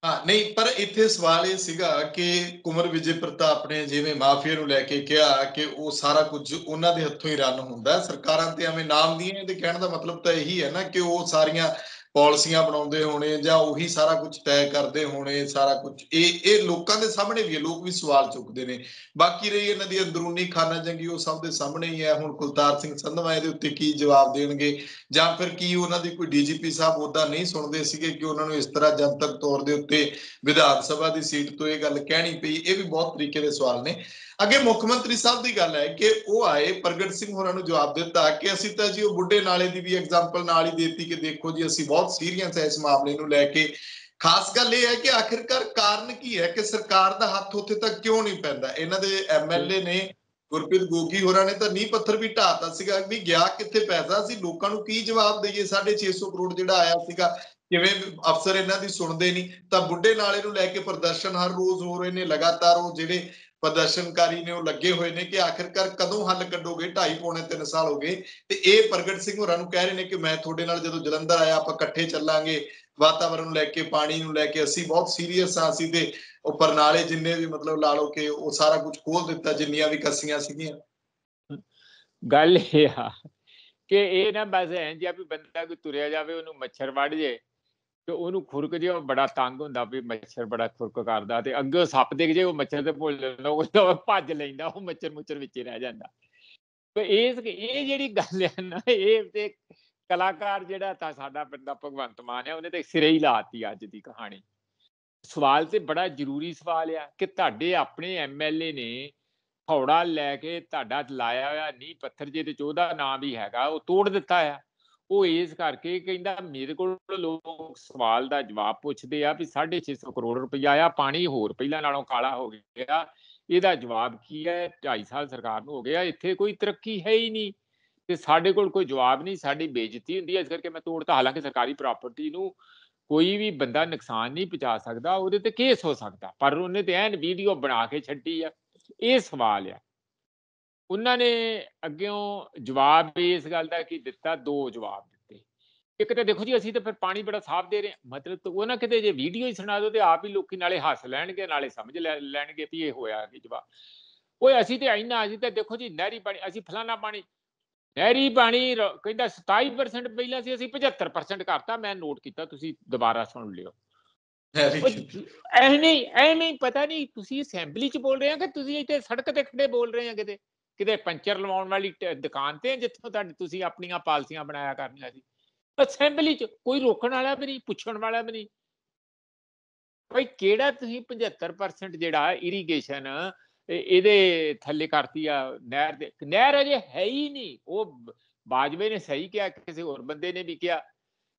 ਹਾਂ ਨਹੀਂ ਪਰ ਇੱਥੇ ਸਵਾਲ ਇਹ ਸੀਗਾ ਕਿ ਕੁਮਰ ਵਿਜੇ ਪ੍ਰਤਾਪ ਨੇ ਜਿਵੇਂ ਮਾਫੀਆ ਨੂੰ ਲੈ ਕੇ ਕਿਹਾ ਕਿ ਉਹ ਸਾਰਾ ਕੁਝ ਉਹਨਾਂ ਦੇ ਹੱਥੋਂ ਹੀ ਰਨ ਹੁੰਦਾ ਸਰਕਾਰਾਂ ਤੇ ਐਵੇਂ ਨਾਮ ਦੀਆਂ ਤੇ ਕਹਿਣ ਦਾ ਮਤਲਬ ਤਾਂ ਇਹੀ ਹੈ ਨਾ ਕਿ ਉਹ ਸਾਰੀਆਂ ਪਾਲਿਸੀਆਂ ਬਣਾਉਂਦੇ ਹੋਣੇ ਜਾਂ ਉਹੀ ਸਾਰਾ ਕੁਝ ਤੈਅ ਕਰਦੇ ਹੋਣੇ ਸਾਰਾ ਕੁਝ ਇਹ ਇਹ ਲੋਕਾਂ ਦੇ ਸਾਹਮਣੇ ਵੀ ਲੋਕ ਵੀ ਸਵਾਲ ਚੁੱਕਦੇ ਨੇ ਬਾਕੀ ਰਹੀ ਇਹਨਾਂ ਦੀ ਅੰਦਰੂਨੀ ਖਾਨਾ ਜੰਗੀ ਉਹ ਸਭ ਦੇ ਸਾਹਮਣੇ ਹੀ ਹੈ ਹੁਣ ਕੁਲਤਾਰ ਸਿੰਘ ਸੰਧਵਾ ਇਹਦੇ ਉੱਤੇ ਕੀ ਜਵਾਬ ਦੇਣਗੇ ਜਾਂ ਫਿਰ ਕੀ ਉਹਨਾਂ ਦੀ ਕੋਈ ਡੀਜੀਪੀ ਸਾਹਿਬ ਉਹਦਾ ਨਹੀਂ ਸੁਣਦੇ ਸੀਗੇ ਕਿ ਉਹਨਾਂ ਨੂੰ ਇਸ ਤਰ੍ਹਾਂ ਜਨਤਕ ਤੌਰ ਦੇ ਉੱਤੇ ਵਿਧਾਨ ਸਭਾ ਦੀ ਸੀਟ ਤੋਂ ਇਹ ਗੱਲ ਕਹਿਣੀ ਪਈ ਇਹ ਵੀ ਬਹੁਤ ਤਰੀਕੇ ਦੇ ਸਵਾਲ ਨੇ ਅੱਗੇ ਮੁੱਖ ਮੰਤਰੀ ਸਾਹਿਬ ਦੀ ਗੱਲ ਹੈ ਕਿ ਉਹ ਆਏ ਪ੍ਰਗਟ ਸਿੰਘ ਹੋਰਾਂ ਨੂੰ ਜਵਾਬ ਦਿੱਤਾ ਕਿ ਅਸੀਂ ਤਾਂ ਜੀ ਉਹ ਬੁੱਢੇ ਨਾਲੇ ਦੀ ਵੀ ਐਗਜ਼ਾਮਪਲ ਨਾਲ ਹੀ ਦੇਤੀ ਕਿ ਦੇਖੋ ਜੀ ਅਸੀਂ ਬਹੁਤ ਸੀਰੀਅਸ ਹੈ ਇਸ ਮਾਮਲੇ ਨੂੰ ਲੈ ਕੇ ਖਾਸ ਗੱਲ ਇਹ ਹੈ ਕਿ ਆਖਿਰਕਾਰ ਕਾਰਨ ਕੀ ਹੈ ਕਿ ਸਰਕਾਰ ਦਾ ਹੱਥ ਉੱਥੇ ਤੱਕ ਕਿਉਂ ਨਹੀਂ ਪੈਂਦਾ ਇਹਨਾਂ ਦੇ ਐਮਐਲਏ ਨੇ ਗੁਰਪ੍ਰੀਤ ਗੋਗੀ ਹੋਰਾਂ ਨੇ ਤਾਂ ਨਹੀਂ ਪੱਥਰ ਵੀ ਢਾਤਾ ਸੀਗਾ ਵੀ ਗਿਆ ਕਿੱਥੇ ਪੈਸਾ ਸੀ ਲੋਕਾਂ ਨੂੰ ਕੀ ਜਵਾਬ ਦਈਏ 650 ਕਰੋੜ ਜਿਹੜਾ ਆਇਆ ਸੀਗਾ ਕਿਵੇਂ ਅਫਸਰ ਇਹਨਾਂ ਦੀ ਸੁਣਦੇ ਨਹੀਂ ਤਾਂ ਬੁੱਢੇ ਨਾਲੇ ਨੂੰ ਲੈ ਕੇ ਪ੍ਰਦਰਸ਼ਨ ਹਰ ਰੋਜ਼ ਹੋ ਰਹੇ ਨੇ ਲਗਾਤਾਰ ਉਹ ਜਿਹੜੇ ਪ੍ਰਦਰਸ਼ਨਕਾਰੀ ਨੇ ਉਹ ਲੱਗੇ ਹੋਏ ਨੇ ਕਿ ਆਖਿਰਕਾਰ ਕਦੋਂ ਹੱਲ ਕੱਢੋਗੇ 2.5 ਪੌਣੇ 3 ਸਾਲ ਹੋ ਗਏ ਤੇ ਇਹ ਪ੍ਰਗਟ ਸਿੰਘ ਹੋਰਾਂ ਨੂੰ ਕਹਿ ਰਹੇ ਨੇ ਕਿ ਮੈਂ ਤੁਹਾਡੇ ਨਾਲ ਜਦੋਂ ਜਲੰਧਰ ਆਇਆ ਆਪਾਂ ਇਕੱਠੇ ਚੱਲਾਂਗੇ ਵਾਤਾਵਰਣ ਨੂੰ ਲੈ ਕੇ ਪਾਣੀ ਨੂੰ ਲੈ ਕੇ ਅਸੀਂ ਬਹੁਤ ਸੀਰੀਅਸ ਆ ਅਸੀਂ ਤੇ ਉਹ ਪਰਨਾਲੇ ਜਿੰਨੇ ਵੀ ਮਤਲਬ ਲਾ ਲਓ ਕਿ ਉਹ ਸਾਰਾ ਕੁਝ ਖੋਲ ਦਿੱਤਾ ਜਿੰਨੀਆਂ ਵੀ ਕੱਸੀਆਂ ਸੀਗੀਆਂ ਗੱਲ ਇਹ ਆ ਕਿ ਇਹ ਨਾ ਬਸ ਐਂ ਜਿਆ ਵੀ ਬੰਦਾ ਕੋਈ ਤੁਰਿਆ ਜਾਵੇ ਉਹਨੂੰ ਮੱਛਰ ਵੜ ਜੇ ਤੇ ਉਹਨੂੰ ਖੁਰਕ ਜੇ ਉਹ ਬੜਾ ਤੰਗ ਹੁੰਦਾ ਵੀ ਮੱਛਰ ਬੜਾ ਖੁਰਕ ਕਰਦਾ ਤੇ ਅੱਗੇ ਸੱਪ ਦੇਖ ਜੇ ਉਹ ਮੱਛਰ ਤੇ ਭੁੱਲ ਜਾਂਦਾ ਉਹ ਭੱਜ ਲੈਂਦਾ ਉਹ ਮੱਛਰ ਮੁੱਛਰ ਵਿੱਚ ਹੀ ਰਹਿ ਜਾਂਦਾ ਤੇ ਇਹ ਇਹ ਜਿਹੜੀ ਗੱਲ ਹੈ ਨਾ ਇਹ ਤੇ ਕਲਾਕਾਰ ਜਿਹੜਾ ਤਾਂ ਸਾਡਾ ਪਿੰਡ ਦਾ ਭਗਵੰਤ ਮਾਨ ਹੈ ਉਹਨੇ ਤੇ ਸਿਰੇ ਹੀ ਲਾਤੀ ਅੱਜ ਦੀ ਕਹਾਣੀ ਸਵਾਲ ਤੇ ਬੜਾ ਜ਼ਰੂਰੀ ਸਵਾਲ ਆ ਕਿ ਤੁਹਾਡੇ ਆਪਣੇ ਐਮਐਲਏ ਨੇ ਹੌੜਾ ਲੈ ਕੇ ਤੁਹਾਡਾ ਲਾਇਆ ਹੋਇਆ ਨਹੀਂ ਪੱਥਰ ਜੇ ਤੇ ਚੋਦਾ ਨਾਮ ਵੀ ਹੈਗਾ ਉਹ ਤੋੜ ਦਿੱਤਾ ਆ ਉਹ ਇਸ ਕਰਕੇ ਕਹਿੰਦਾ ਮੇਰੇ ਕੋਲ ਲੋਕ ਸਵਾਲ ਦਾ ਜਵਾਬ ਪੁੱਛਦੇ ਆ ਵੀ 650 ਕਰੋੜ ਰੁਪਇਆ ਆ ਪਾਣੀ ਹੋਰ ਪਹਿਲਾਂ ਨਾਲੋਂ ਕਾਲਾ ਹੋ ਗਿਆ ਇਹਦਾ ਜਵਾਬ ਕੀ ਹੈ 2.5 ਸਾਲ ਸਰਕਾਰ ਨੂੰ ਹੋ ਗਿਆ ਇੱਥੇ ਕੋਈ ਤਰੱਕੀ ਹੈ ਹੀ ਨਹੀਂ ਤੇ ਸਾਡੇ ਕੋਲ ਕੋਈ ਜਵਾਬ ਨਹੀਂ ਸਾਡੀ ਬੇਇੱਜ਼ਤੀ ਹੁੰਦੀ ਹੈ ਇਸ ਕਰਕੇ ਮੈਂ ਤੋੜਤਾ ਹਾਲਾਂਕਿ ਸਰਕਾਰੀ ਪ੍ਰਾਪਰਟੀ ਨੂੰ ਕੋਈ ਵੀ ਬੰਦਾ ਨੁਕਸਾਨ ਨਹੀਂ ਪਹੁੰਚਾ ਸਕਦਾ ਉਹਦੇ ਤੇ ਕੇਸ ਹੋ ਸਕਦਾ ਪਰ ਉਹਨੇ ਤੇ ਐਨ ਵੀਡੀਓ ਬਣਾ ਕੇ ਛੱਡੀ ਆ ਇਹ ਸਵਾਲ ਆ ਉਹਨਾਂ ਨੇ ਅੱਗਿਓਂ ਜਵਾਬ ਵੀ ਇਸ ਗੱਲ ਦਾ ਕੀ ਦਿੱਤਾ ਦੋ ਜਵਾਬ ਦਿੱਤੇ ਇੱਕ ਤੇ ਦੇਖੋ ਜੀ ਅਸੀਂ ਤਾਂ ਫਿਰ ਪਾਣੀ ਬੜਾ ਸਾਫ਼ ਦੇ ਰਹੇ ਹਾਂ ਮਤਲਬ ਉਹ ਨਾ ਕਿਤੇ ਜੇ ਵੀਡੀਓ ਹੀ ਸੁਣਾ ਦੋ ਤੇ ਆਪ ਹੀ ਲੋਕੀ ਨਾਲੇ ਹੱਸ ਲੈਣਗੇ ਨਾਲੇ ਸਮਝ ਲੈਣਗੇ ਵੀ ਇਹ ਹੋਇਆ ਕਿ ਜਵਾਬ ਓਏ ਅਸੀਂ ਤੇ ਇੰਨਾ ਅਸੀਂ ਤਾਂ ਦੇਖੋ ਜੀ ਨਹਿਰੀ ਪਾਣੀ ਅਸੀਂ ਫਲਾਣਾ ਪਾਣੀ ਨਹਿਰੀ ਪਾਣੀ ਕਹਿੰਦਾ 27% ਪਹਿਲਾਂ ਸੀ ਅਸੀਂ 75% ਕਰਤਾ ਮੈਂ ਨੋਟ ਕੀਤਾ ਤੁਸੀਂ ਦੁਬਾਰਾ ਸੁਣ ਲਿਓ ਐ ਨਹੀਂ ਐ ਨਹੀਂ ਪਤਾ ਨਹੀਂ ਤੁਸੀਂ ਅਸੈਂਬਲੀ 'ਚ ਬੋਲ ਰਹੇ ਆ ਕਿ ਤੁਸੀਂ ਇੱਥੇ ਸੜਕ ਤੇ ਖੜੇ ਬੋਲ ਰਹੇ ਆ ਕਿਤੇ ਕਿਤੇ ਪੰਚਰ ਲਵਾਉਣ ਵਾਲੀ ਦੁਕਾਨ ਤੇ ਜਿੱਥੋਂ ਤੁਹਾਡੀ ਤੁਸੀਂ ਆਪਣੀਆਂ ਪਾਲਸੀਆਂ ਬਣਾਇਆ ਕਰਨੀਆਂ ਸੀ ਅਸੈਂਬਲੀ 'ਚ ਕੋਈ ਰੋਕਣ ਵਾਲਾ ਵੀ ਨਹੀਂ ਪੁੱਛਣ ਵਾਲਾ ਵੀ ਨਹੀਂ ਭਾਈ ਕਿਹੜਾ ਤੁਸੀਂ 75% ਜਿਹੜਾ ਇਰੀਗੇਸ਼ਨ ਇਹਦੇ ਥੱਲੇ ਕਰਤੀ ਆ ਨਹਿਰ ਦੇ ਨਹਿਰ ਅਜੇ ਹੈ ਹੀ ਨਹੀਂ ਉਹ ਬਾਜਵੇ ਨੇ ਸਹੀ ਕਿਹਾ ਕਿਸੇ ਹੋਰ ਬੰਦੇ ਨੇ ਵੀ ਕਿਹਾ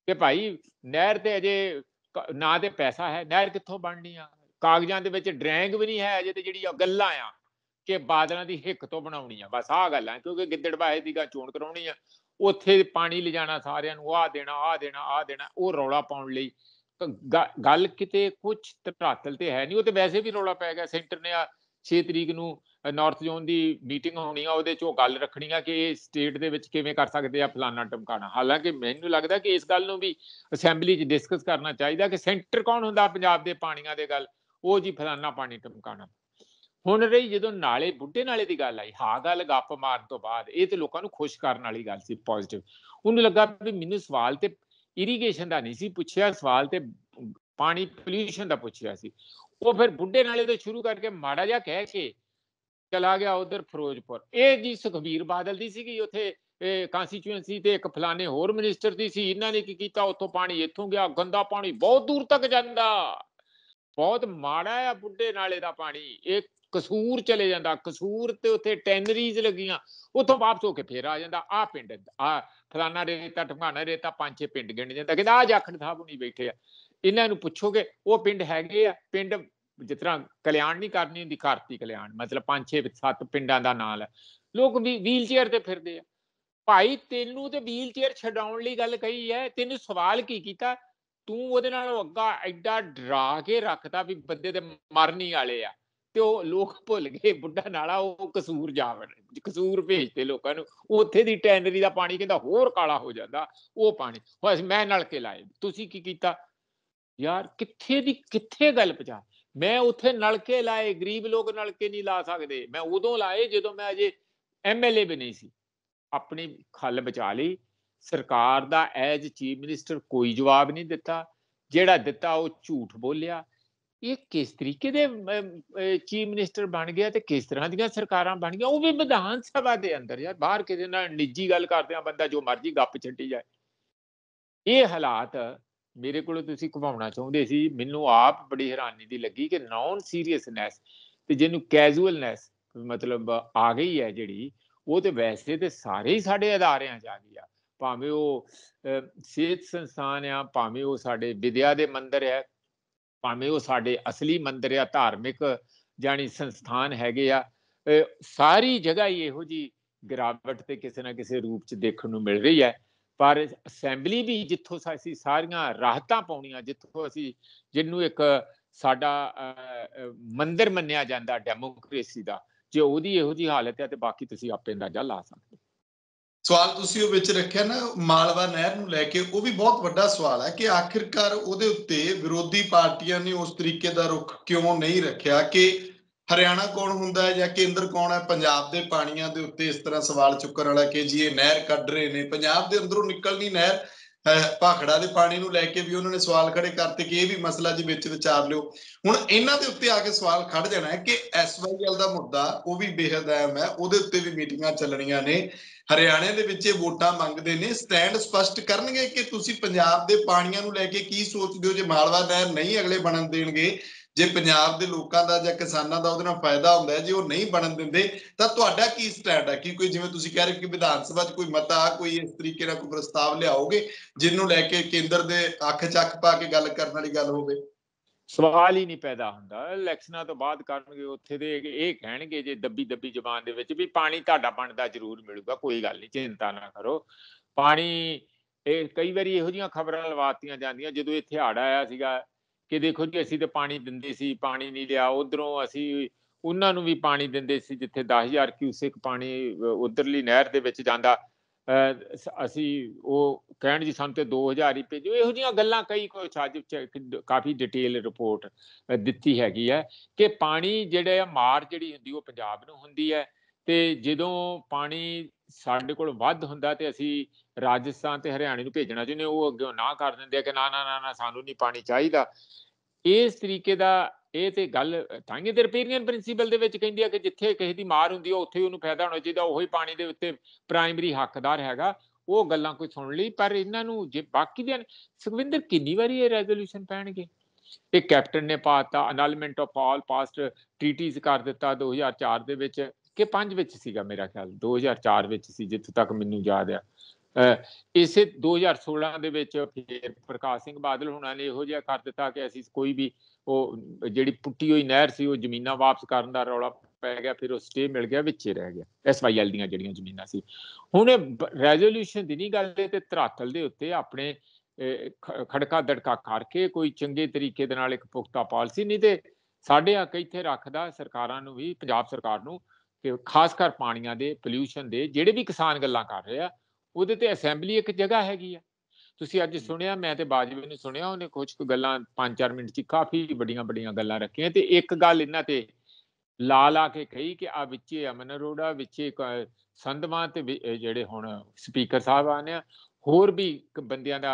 ਕਿ ਭਾਈ ਨਹਿਰ ਤੇ ਅਜੇ ਨਾ ਤੇ ਪੈਸਾ ਹੈ ਨਹਿਰ ਕਿੱਥੋਂ ਬਣਨੀ ਆ ਕਾਗਜ਼ਾਂ ਦੇ ਵਿੱਚ ਡਰੈਂਗ ਵੀ ਨਹੀਂ ਹੈ ਅਜੇ ਤੇ ਜਿਹੜੀ ਗੱਲਾਂ ਆ ਕਿ ਬਾਦਲਾਂ ਦੀ ਹਿੱਕ ਤੋਂ ਬਣਾਉਣੀ ਆ ਬਸ ਆਹ ਗੱਲਾਂ ਕਿਉਂਕਿ ਗਿੱਦੜ ਬਾਏ ਦੀ ਗਾ ਚੋਣ ਕਰਾਉਣੀ ਆ ਉੱਥੇ ਪਾਣੀ ਲਿਜਾਣਾ ਸਾਰਿਆਂ ਨੂੰ ਆਹ ਦੇਣਾ ਆਹ ਦੇਣਾ ਆਹ ਦੇਣਾ ਉਹ ਰੌਲਾ ਪਾਉਣ ਲਈ ਗੱਲ ਕਿਤੇ ਕੁਝ ਤਰਾਤਲ ਤੇ ਹੈ ਨਹੀਂ ਉਹ ਤੇ ਵੈਸੇ ਵੀ ਰੌਲਾ ਪੈ ਗਿਆ ਸੈਂਟਰ ਨੇ ਆ 6 ਤਰੀਕ ਨੂੰ ਨਾਰਥ ਜ਼ੋਨ ਦੀ ਮੀਟਿੰਗ ਹੋਣੀ ਆ ਉਹਦੇ 'ਚ ਉਹ ਗੱਲ ਰੱਖਣੀ ਆ ਕਿ ਇਹ ਸਟੇਟ ਦੇ ਵਿੱਚ ਕਿਵੇਂ ਕਰ ਸਕਦੇ ਆ ਫਲਾਣਾ ਟਮਕਾਣਾ ਹਾਲਾਂਕਿ ਮੈਨੂੰ ਲੱਗਦਾ ਕਿ ਇਸ ਗੱਲ ਨੂੰ ਵੀ ਅਸੈਂਬਲੀ 'ਚ ਡਿਸਕਸ ਕਰਨਾ ਚਾਹੀਦਾ ਕਿ ਸੈਂਟਰ ਕੌਣ ਹੁੰਦਾ ਪੰਜਾਬ ਦੇ ਪਾਣੀਆਂ ਦੇ ਗੱਲ ਉਹ ਜੀ ਫਲਾਣਾ ਪਾਣੀ ਟਮਕਾਣਾ ਹੁਣ ਰਹੀ ਜਦੋਂ ਨਾਲੇ ਬੁੱਢੇ ਨਾਲੇ ਦੀ ਗੱਲ ਆਈ ਹਾਂ ਗੱਲ ਗੱਪ ਮਾਰਨ ਤੋਂ ਬਾਅਦ ਇਹ ਤੇ ਲੋਕਾਂ ਨੂੰ ਖੁਸ਼ ਕਰਨ ਵਾਲੀ ਗੱਲ ਸੀ ਪੋਜ਼ਿਟਿਵ ਉਹਨੂੰ ਲੱਗਾ ਵੀ ਮੈਨੂੰ ਸਵਾਲ ਤੇ ਇਰੀਗੇਸ਼ਨ ਦਾ ਨਹੀਂ ਸੀ ਪੁੱਛਿਆ ਸਵਾਲ ਤੇ ਪਾਣੀ ਪੋਲੂਸ਼ਨ ਦਾ ਪੁੱਛਿਆ ਸੀ ਉਹ ਫਿਰ ਬੁੱਢੇ ਨਾਲੇ ਤੋਂ ਸ਼ੁਰੂ ਕਰਕੇ ਮਾੜਾ ਜਿਹਾ ਕਹਿ ਕੇ ਚਲਾ ਗਿਆ ਉਧਰ ਫਿਰੋਜ਼ਪੁਰ ਇਹ ਜੀ ਸੁਖਵੀਰ ਬਾਦਲ ਦੀ ਸੀਗੀ ਉੱਥੇ ਕਾਂਸਟੀਚੂਐਂਸੀ ਤੇ ਇੱਕ ਫਲਾਣੇ ਹੋਰ ਮਿਨਿਸਟਰ ਦੀ ਸੀ ਇਹਨਾਂ ਨੇ ਕੀ ਕੀਤਾ ਉੱਥੋਂ ਪਾਣੀ ਇੱਥੋਂ ਗਿਆ ਗੰਦਾ ਪਾਣੀ ਬਹੁਤ ਦੂਰ ਤੱਕ ਜਾਂਦਾ ਬਹੁਤ ਮਾੜਾ ਆ ਬੁੱਢੇ ਨਾਲੇ ਦਾ ਪਾਣੀ ਇਹ ਕਸੂਰ ਚਲੇ ਜਾਂਦਾ ਕਸੂਰ ਤੇ ਉੱਥੇ ਟੈਨਰੀਜ਼ ਲੱਗੀਆਂ ਉਥੋਂ ਵਾਪਸ ਹੋ ਕੇ ਫੇਰ ਆ ਜਾਂਦਾ ਆ ਪਿੰਡ ਆ ਫਲਾਣਾ ਰੇਤਾ ਟਮਾਣਾ ਰੇਤਾ ਪੰਜ ਛੇ ਪਿੰਡ ਗਿਣ ਜਾਂਦਾ ਕਹਿੰਦਾ ਆ ਜਾਖੜ ਸਾਹਿਬ ਨਹੀਂ ਬੈਠੇ ਆ ਇਹਨਾਂ ਨੂੰ ਪੁੱਛੋਗੇ ਉਹ ਪਿੰਡ ਹੈਗੇ ਆ ਪਿੰਡ ਜਿਸ ਤਰ੍ਹਾਂ ਕਲਿਆਣ ਨਹੀਂ ਕਰਨੀ ਹੁੰਦੀ ਕਾਰਤੀ ਕਲਿਆਣ ਮਤਲਬ ਪੰਜ ਛੇ ਸੱਤ ਪਿੰਡਾਂ ਦਾ ਨਾਮ ਹੈ ਲੋਕ ਵੀ ਵੀਲ ਚੇਅਰ ਤੇ ਫਿਰਦੇ ਆ ਭਾਈ ਤੈਨੂੰ ਤੇ ਵੀਲ ਚੇਅਰ ਛਡਾਉਣ ਲਈ ਗੱਲ ਕਹੀ ਹੈ ਤੈਨੂੰ ਸਵਾਲ ਕੀ ਕੀਤਾ ਤੂੰ ਉਹਦੇ ਨਾਲ ਅੱਗਾ ਐਡਾ ਡਰਾ ਕੇ ਰੱਖਦਾ ਵੀ ਬੰਦੇ ਤੇ ਮਰਨੀ ਵਾਲੇ ਆ ਤੇ ਉਹ ਲੋਕ ਭੁੱਲ ਗਏ ਬੁੱਢਾ ਨਾਲਾ ਉਹ ਕਸੂਰ ਜਾਵੜ ਕਸੂਰ ਭੇਜਦੇ ਲੋਕਾਂ ਨੂੰ ਉੱਥੇ ਦੀ ਟੈਨਰੀ ਦਾ ਪਾਣੀ ਕਹਿੰਦਾ ਹੋਰ ਕਾਲਾ ਹੋ ਜਾਂਦਾ ਉਹ ਪਾਣੀ ਹੋਇਆ ਮੈਂ ਨਲਕੇ ਲਾਏ ਤੁਸੀਂ ਕੀ ਕੀਤਾ ਯਾਰ ਕਿੱਥੇ ਦੀ ਕਿੱਥੇ ਗੱਲ ਪਹੁੰਚਾ ਮੈਂ ਉੱਥੇ ਨਲਕੇ ਲਾਏ ਗਰੀਬ ਲੋਕ ਨਲਕੇ ਨਹੀਂ ਲਾ ਸਕਦੇ ਮੈਂ ਉਦੋਂ ਲਾਏ ਜਦੋਂ ਮੈਂ ਅਜੇ ਐਮਐਲਏ ਵੀ ਨਹੀਂ ਸੀ ਆਪਣੀ ਖੱਲ ਬਚਾ ਲਈ ਸਰਕਾਰ ਦਾ ਐਜ ਚੀਫ ਮਿਨਿਸਟਰ ਕੋਈ ਜਵਾਬ ਨਹੀਂ ਦਿੱਤਾ ਜਿਹੜਾ ਦਿੱਤਾ ਉਹ ਝੂਠ ਬੋਲਿਆ ਇਹ ਕਿਸ ਤਰੀਕੇ ਦੇ ਚੀਫ ਮਿਨਿਸਟਰ ਬਣ ਗਿਆ ਤੇ ਕਿਸ ਤਰ੍ਹਾਂ ਦੀਆਂ ਸਰਕਾਰਾਂ ਬਣ ਗਈਆਂ ਉਹ ਵੀ ਵਿਧਾਨ ਸਭਾ ਦੇ ਅੰਦਰ ਯਾਰ ਬਾਹਰ ਕਿਸੇ ਨਾਲ ਨਿੱਜੀ ਗੱਲ ਕਰਦੇ ਆ ਬੰਦਾ ਜੋ ਮਰਜ਼ੀ ਗੱਪ ਛੱਡੀ ਜਾਏ ਇਹ ਹਾਲਾਤ ਮੇਰੇ ਕੋਲ ਤੁਸੀਂ ਘਵਾਉਣਾ ਚਾਹੁੰਦੇ ਸੀ ਮੈਨੂੰ ਆਪ ਬੜੀ ਹੈਰਾਨੀ ਦੀ ਲੱਗੀ ਕਿ ਨੌਨ ਸੀਰੀਅਸਨੈਸ ਤੇ ਜਿਹਨੂੰ ਕੈਜੂਅਲਨੈਸ ਮਤਲਬ ਆ ਗਈ ਹੈ ਜਿਹੜੀ ਉਹ ਤੇ ਵੈਸੇ ਤੇ ਸਾਰੇ ਹੀ ਸਾਡੇ ਅਦਾਰਿਆਂ 'ਚ ਆ ਗਈ ਆ ਭਾਵੇਂ ਉਹ ਸਿਹਤ ਸੰਸਥਾਨ ਆ ਭਾਵੇਂ ਉਹ ਸਾਡੇ ਵਿਦਿਆ ਦੇ ਮੰਦਰ ਆ ਭਾਵੇਂ ਉਹ ਸਾਡੇ ਅਸਲੀ ਮੰਦਿਰ ਆ ਧਾਰਮਿਕ ਜਾਨੀ ਸੰਸਥਾਨ ਹੈਗੇ ਆ ਸਾਰੀ ਜਗ੍ਹਾ ਹੀ ਇਹੋ ਜੀ ਗਿਰਾਵਟ ਤੇ ਕਿਸੇ ਨਾ ਕਿਸੇ ਰੂਪ ਚ ਦੇਖਣ ਨੂੰ ਮਿਲ ਰਹੀ ਹੈ ਪਰ ਅਸੈਂਬਲੀ ਵੀ ਜਿੱਥੋਂ ਅਸੀਂ ਸਾਰੀਆਂ ਰਾਹਤਾਂ ਪਾਉਣੀਆਂ ਜਿੱਥੋਂ ਅਸੀਂ ਜਿੰਨੂੰ ਇੱਕ ਸਾਡਾ ਮੰਦਿਰ ਮੰਨਿਆ ਜਾਂਦਾ ਡੈਮੋਕ੍ਰੇਸੀ ਦਾ ਜੇ ਉਹਦੀ ਇਹੋ ਜੀ ਹਾਲਤ ਹੈ ਤੇ ਬਾਕੀ ਤੁਸੀਂ ਆਪੇ ਅੰਦਾਜ਼ਾ ਲਾ ਸਕਦੇ ਸਵਾਲ ਤੁਸੀਂ ਉਹ ਵਿੱਚ ਰੱਖਿਆ ਨਾ ਮਾਲਵਾ ਨਹਿਰ ਨੂੰ ਲੈ ਕੇ ਉਹ ਵੀ ਬਹੁਤ ਵੱਡਾ ਸਵਾਲ ਹੈ ਕਿ ਆਖਿਰਕਾਰ ਉਹਦੇ ਉੱਤੇ ਵਿਰੋਧੀ ਪਾਰਟੀਆਂ ਨੇ ਉਸ ਤਰੀਕੇ ਦਾ ਰੁਖ ਕਿਉਂ ਨਹੀਂ ਰੱਖਿਆ ਕਿ ਹਰਿਆਣਾ ਕੌਣ ਹੁੰਦਾ ਹੈ ਜਾਂ ਕੇਂਦਰ ਕੌਣ ਹੈ ਪੰਜਾਬ ਦੇ ਪਾਣੀਆਂ ਦੇ ਉੱਤੇ ਇਸ ਤਰ੍ਹਾਂ ਸਵਾਲ ਚੁੱਕਣ ਵਾਲਾ ਕਿ ਜੀ ਇਹ ਨਹਿਰ ਕੱਢ ਰਹੇ ਨੇ ਪੰਜਾਬ ਦੇ ਅੰਦਰੋਂ ਨਿਕਲਣੀ ਨਹਿਰ ਭਾਖੜਾ ਦੇ ਪਾਣੀ ਨੂੰ ਲੈ ਕੇ ਵੀ ਉਹਨਾਂ ਨੇ ਸਵਾਲ ਖੜੇ ਕਰਤੇ ਕਿ ਇਹ ਵੀ ਮਸਲਾ ਜੀ ਵਿੱਚ ਵਿਚਾਰ ਲਿਓ ਹੁਣ ਇਹਨਾਂ ਦੇ ਉੱਤੇ ਆ ਕੇ ਸਵਾਲ ਖੜ ਜਾਣਾ ਹੈ ਕਿ ਐਸਵਾਈਐਲ ਦਾ ਮੁੱਦਾ ਉਹ ਵੀ ਬੇਹਦ ਅਹਿਮ ਹੈ ਉਹਦੇ ਉੱਤੇ ਵੀ ਮੀਟਿੰਗਾਂ ਚੱਲਣੀਆਂ ਨੇ ਹਰਿਆਣੇ ਦੇ ਵਿੱਚ ਇਹ ਵੋਟਾਂ ਮੰਗਦੇ ਨੇ ਸਟੈਂਡ ਸਪਸ਼ਟ ਕਰਨਗੇ ਕਿ ਤੁਸੀਂ ਪੰਜਾਬ ਦੇ ਪਾਣੀਆਂ ਨੂੰ ਲੈ ਕੇ ਕੀ ਸੋਚਦੇ ਹੋ ਜੇ ਮਾਲਵਾ ਨਹਿਰ ਨਹੀਂ ਅਗਲੇ ਬਣਨ ਦੇਣਗੇ ਜੇ ਪੰਜਾਬ ਦੇ ਲੋਕਾਂ ਦਾ ਜਾਂ ਕਿਸਾਨਾਂ ਦਾ ਉਹਦੇ ਨਾਲ ਫਾਇਦਾ ਹੁੰਦਾ ਹੈ ਜੇ ਉਹ ਨਹੀਂ ਬਣਨ ਦਿੰਦੇ ਤਾਂ ਤੁਹਾਡਾ ਕੀ ਸਟੈਂਡ ਹੈ ਕਿ ਕੋਈ ਜਿਵੇਂ ਤੁਸੀਂ ਕਹਿ ਰਹੇ ਕਿ ਵਿਧਾਨ ਸਭਾ 'ਚ ਕੋਈ ਮਤਾ ਕੋਈ ਇਸ ਤਰੀਕੇ ਦਾ ਕੋਈ ਪ੍ਰਸਤਾਵ ਲਿਆਓਗੇ ਜਿੰਨੂੰ ਲੈ ਕੇ ਕੇਂਦਰ ਦੇ ਅੱਖ ਚੱਕ ਪਾ ਕੇ ਗੱਲ ਕਰਨ ਵਾਲੀ ਗੱਲ ਹੋਵੇ ਸਵਾਲ ਹੀ ਨਹੀਂ ਪੈਦਾ ਹੁੰਦਾ ਇਲੈਕਸ਼ਨਾਂ ਤੋਂ ਬਾਅਦ ਕਰਨਗੇ ਉੱਥੇ ਦੇ ਇਹ ਕਹਿਣਗੇ ਜੇ ਦੱਬੀ ਦੱਬੀ ਜ਼ੁਬਾਨ ਦੇ ਵਿੱਚ ਵੀ ਪਾਣੀ ਤੁਹਾਡਾ ਬਣਦਾ ਜ਼ਰੂਰ ਮਿਲੂਗਾ ਕੋਈ ਗੱਲ ਨਹੀਂ ਚਿੰਤਾ ਨਾ ਕਰੋ ਪਾਣੀ ਇਹ ਕਈ ਵਾਰੀ ਇਹੋ ਜੀਆਂ ਖਬਰਾਂ ਲਵਾਤੀਆਂ ਜਾਂਦੀਆਂ ਜਦੋਂ ਇੱਥੇ ਹੜ ਆਇਆ ਸੀਗਾ ਕਿ ਦੇਖੋ ਜੀ ਅਸੀਂ ਤੇ ਪਾਣੀ ਦਿੰਦੇ ਸੀ ਪਾਣੀ ਨਹੀਂ ਲਿਆ ਉਧਰੋਂ ਅਸੀਂ ਉਹਨਾਂ ਨੂੰ ਵੀ ਪਾਣੀ ਦਿੰਦੇ ਸੀ ਜਿੱਥੇ 10000 ਕਿਊਸਿਕ ਪਾਣੀ ਉਧਰਲੀ ਨਹਿਰ ਦੇ ਵਿੱਚ ਜਾਂਦਾ ਅਸੀਂ ਉਹ ਕਹਿਣ ਜੀ ਸਾਨੂੰ ਤੇ 2000 ਹੀ ਭੇਜੋ ਇਹੋ ਜੀਆਂ ਗੱਲਾਂ ਕਈ ਕੋਈ ਸਾਜਿਬ ਕਾਫੀ ਡਿਟੇਲ ਰਿਪੋਰਟ ਦਿੱਤੀ ਹੈਗੀ ਹੈ ਕਿ ਪਾਣੀ ਜਿਹੜੇ ਮਾਰ ਜਿਹੜੀ ਹੁੰਦੀ ਉਹ ਪੰਜਾਬ ਨੂੰ ਹੁੰਦੀ ਹੈ ਤੇ ਜਦੋਂ ਪਾਣੀ ਸਾਡੇ ਕੋਲ ਵੱਧ ਹੁੰਦਾ ਤੇ ਅਸੀਂ ਰਾਜਸਥਾਨ ਤੇ ਹਰਿਆਣੇ ਨੂੰ ਭੇਜਣਾ ਚਾਹੁੰਦੇ ਉਹ ਅੱਗੇ ਨਾ ਕਰ ਦਿੰਦੇ ਕਿ ਨਾ ਨਾ ਨਾ ਸਾਨੂੰ ਨਹੀਂ ਪਾਣੀ ਚਾਹੀਦਾ ਇਸ ਤਰੀਕੇ ਦਾ ਇਹ ਤੇ ਗੱਲ ਹੀ ਤੇ ਰਿਪੀਰੀਅਨ ਪ੍ਰਿੰਸੀਪਲ ਦੇ ਵਿੱਚ ਕਹਿੰਦੀ ਆ ਕਿ ਜਿੱਥੇ ਕਿਸੇ ਦੀ ਮਾਰ ਹੁੰਦੀ ਆ ਉੱਥੇ ਉਹਨੂੰ ਫਾਇਦਾ ਹੋਣਾ ਚਾਹੀਦਾ ਹੀ ਪਾਣੀ ਦੇ ਉੱਤੇ ਪ੍ਰਾਇਮਰੀ ਹੱਕਦਾਰ ਹੈਗਾ ਉਹ ਗੱਲਾਂ ਕੋਈ ਸੁਣ ਲਈ ਪਰ ਇਹਨਾਂ ਨੂੰ ਜੇ ਬਾਕੀ ਦੇ ਸੁਖਵਿੰਦਰ ਕਿੰਨੀ ਵਾਰੀ ਇਹ ਰੈਜ਼ੋਲੂਸ਼ਨ ਪੈਣਗੇ ਇਹ ਕੈਪਟਨ ਨੇ ਪਾਤਾ annulment of all past treaties ਕਰ ਦਿੱਤਾ 2004 ਦੇ ਵਿੱਚ ਕਿ 5 ਵਿੱਚ ਸੀਗਾ ਮੇਰਾ ਖਿਆਲ 2004 ਵਿੱਚ ਸੀ ਜਿੱਥੇ ਤੱਕ ਮੈਨੂੰ ਯਾਦ ਆ ਇਸੇ 2016 ਦੇ ਵਿੱਚ ਫਿਰ ਪ੍ਰਕਾਸ਼ ਸਿੰਘ ਬਾਦਲ ਹੁਣਾਂ ਨੇ ਇਹੋ ਜਿਹਾ ਕਰ ਦਿੱਤਾ ਕਿ ਅਸੀਂ ਕੋਈ ਵੀ ਉਹ ਜਿਹੜੀ ਪੁੱਟੀ ਹੋਈ ਨਹਿਰ ਸੀ ਉਹ ਜ਼ਮੀਨਾਂ ਵਾਪਸ ਕਰਨ ਦਾ ਰੌਲਾ ਪੈ ਗਿਆ ਫਿਰ ਉਹ ਸਟੇ ਮਿਲ ਗਿਆ ਵਿੱਚੇ ਰਹਿ ਗਿਆ ਐਸਵਾਈਐਲ ਦੀਆਂ ਜਿਹੜੀਆਂ ਜ਼ਮੀਨਾਂ ਸੀ ਹੁਣ ਰੈਜ਼ੋਲੂਸ਼ਨ ਦੀ ਨਹੀਂ ਗੱਲ ਤੇ ਧਰਾਤਲ ਦੇ ਉੱਤੇ ਆਪਣੇ ਖੜਕਾ ਦੜਕਾ ਕਰਕੇ ਕੋਈ ਚੰਗੇ ਤਰੀਕੇ ਦੇ ਨਾਲ ਇੱਕ ਪੁਖਤਾ ਪਾਲਿਸੀ ਨਹੀਂ ਤੇ ਸਾਡੇ ਹੱਕ ਇੱਥੇ ਰੱਖਦਾ ਸਰਕਾਰਾਂ ਨੂੰ ਵੀ ਪੰਜਾਬ ਸਰਕਾਰ ਨੂੰ ਕਿ ਖਾਸ ਕਰ ਪਾਣੀਆਂ ਦੇ ਪੋਲੂਸ਼ਨ ਦੇ ਜਿਹੜੇ ਵੀ ਕਿਸਾਨ ਗੱਲਾਂ ਕਰ ਰਹੇ ਆ ਉਹਦੇ ਤੇ ਅਸੈਂਬਲੀ ਇੱਕ ਜਗ੍ਹਾ ਹੈਗੀ ਆ ਤੁਸੀਂ ਅੱਜ ਸੁਣਿਆ ਮੈਂ ਤੇ ਬਾਜਵੇ ਨੇ ਸੁਣਿਆ ਉਹਨੇ ਕੁਝ ਕੁ ਗੱਲਾਂ 5-4 ਮਿੰਟ 'ਚ ਕਾਫੀ ਵੱਡੀਆਂ ਵੱਡੀਆਂ ਗੱਲਾਂ ਰੱਖੀਆਂ ਤੇ ਇੱਕ ਗੱਲ ਇਹਨਾਂ ਤੇ ਲਾ ਲਾ ਕੇ ਕਹੀ ਕਿ ਆ ਵਿੱਚੇ ਅਮਨ ਅਰੋੜਾ ਵਿੱਚੇ ਸੰਧਵਾ ਤੇ ਜਿਹੜੇ ਹੁਣ ਸਪੀਕਰ ਸਾਹਿਬ ਆਨੇ ਆ ਹੋਰ ਵੀ ਬੰਦਿਆਂ ਦਾ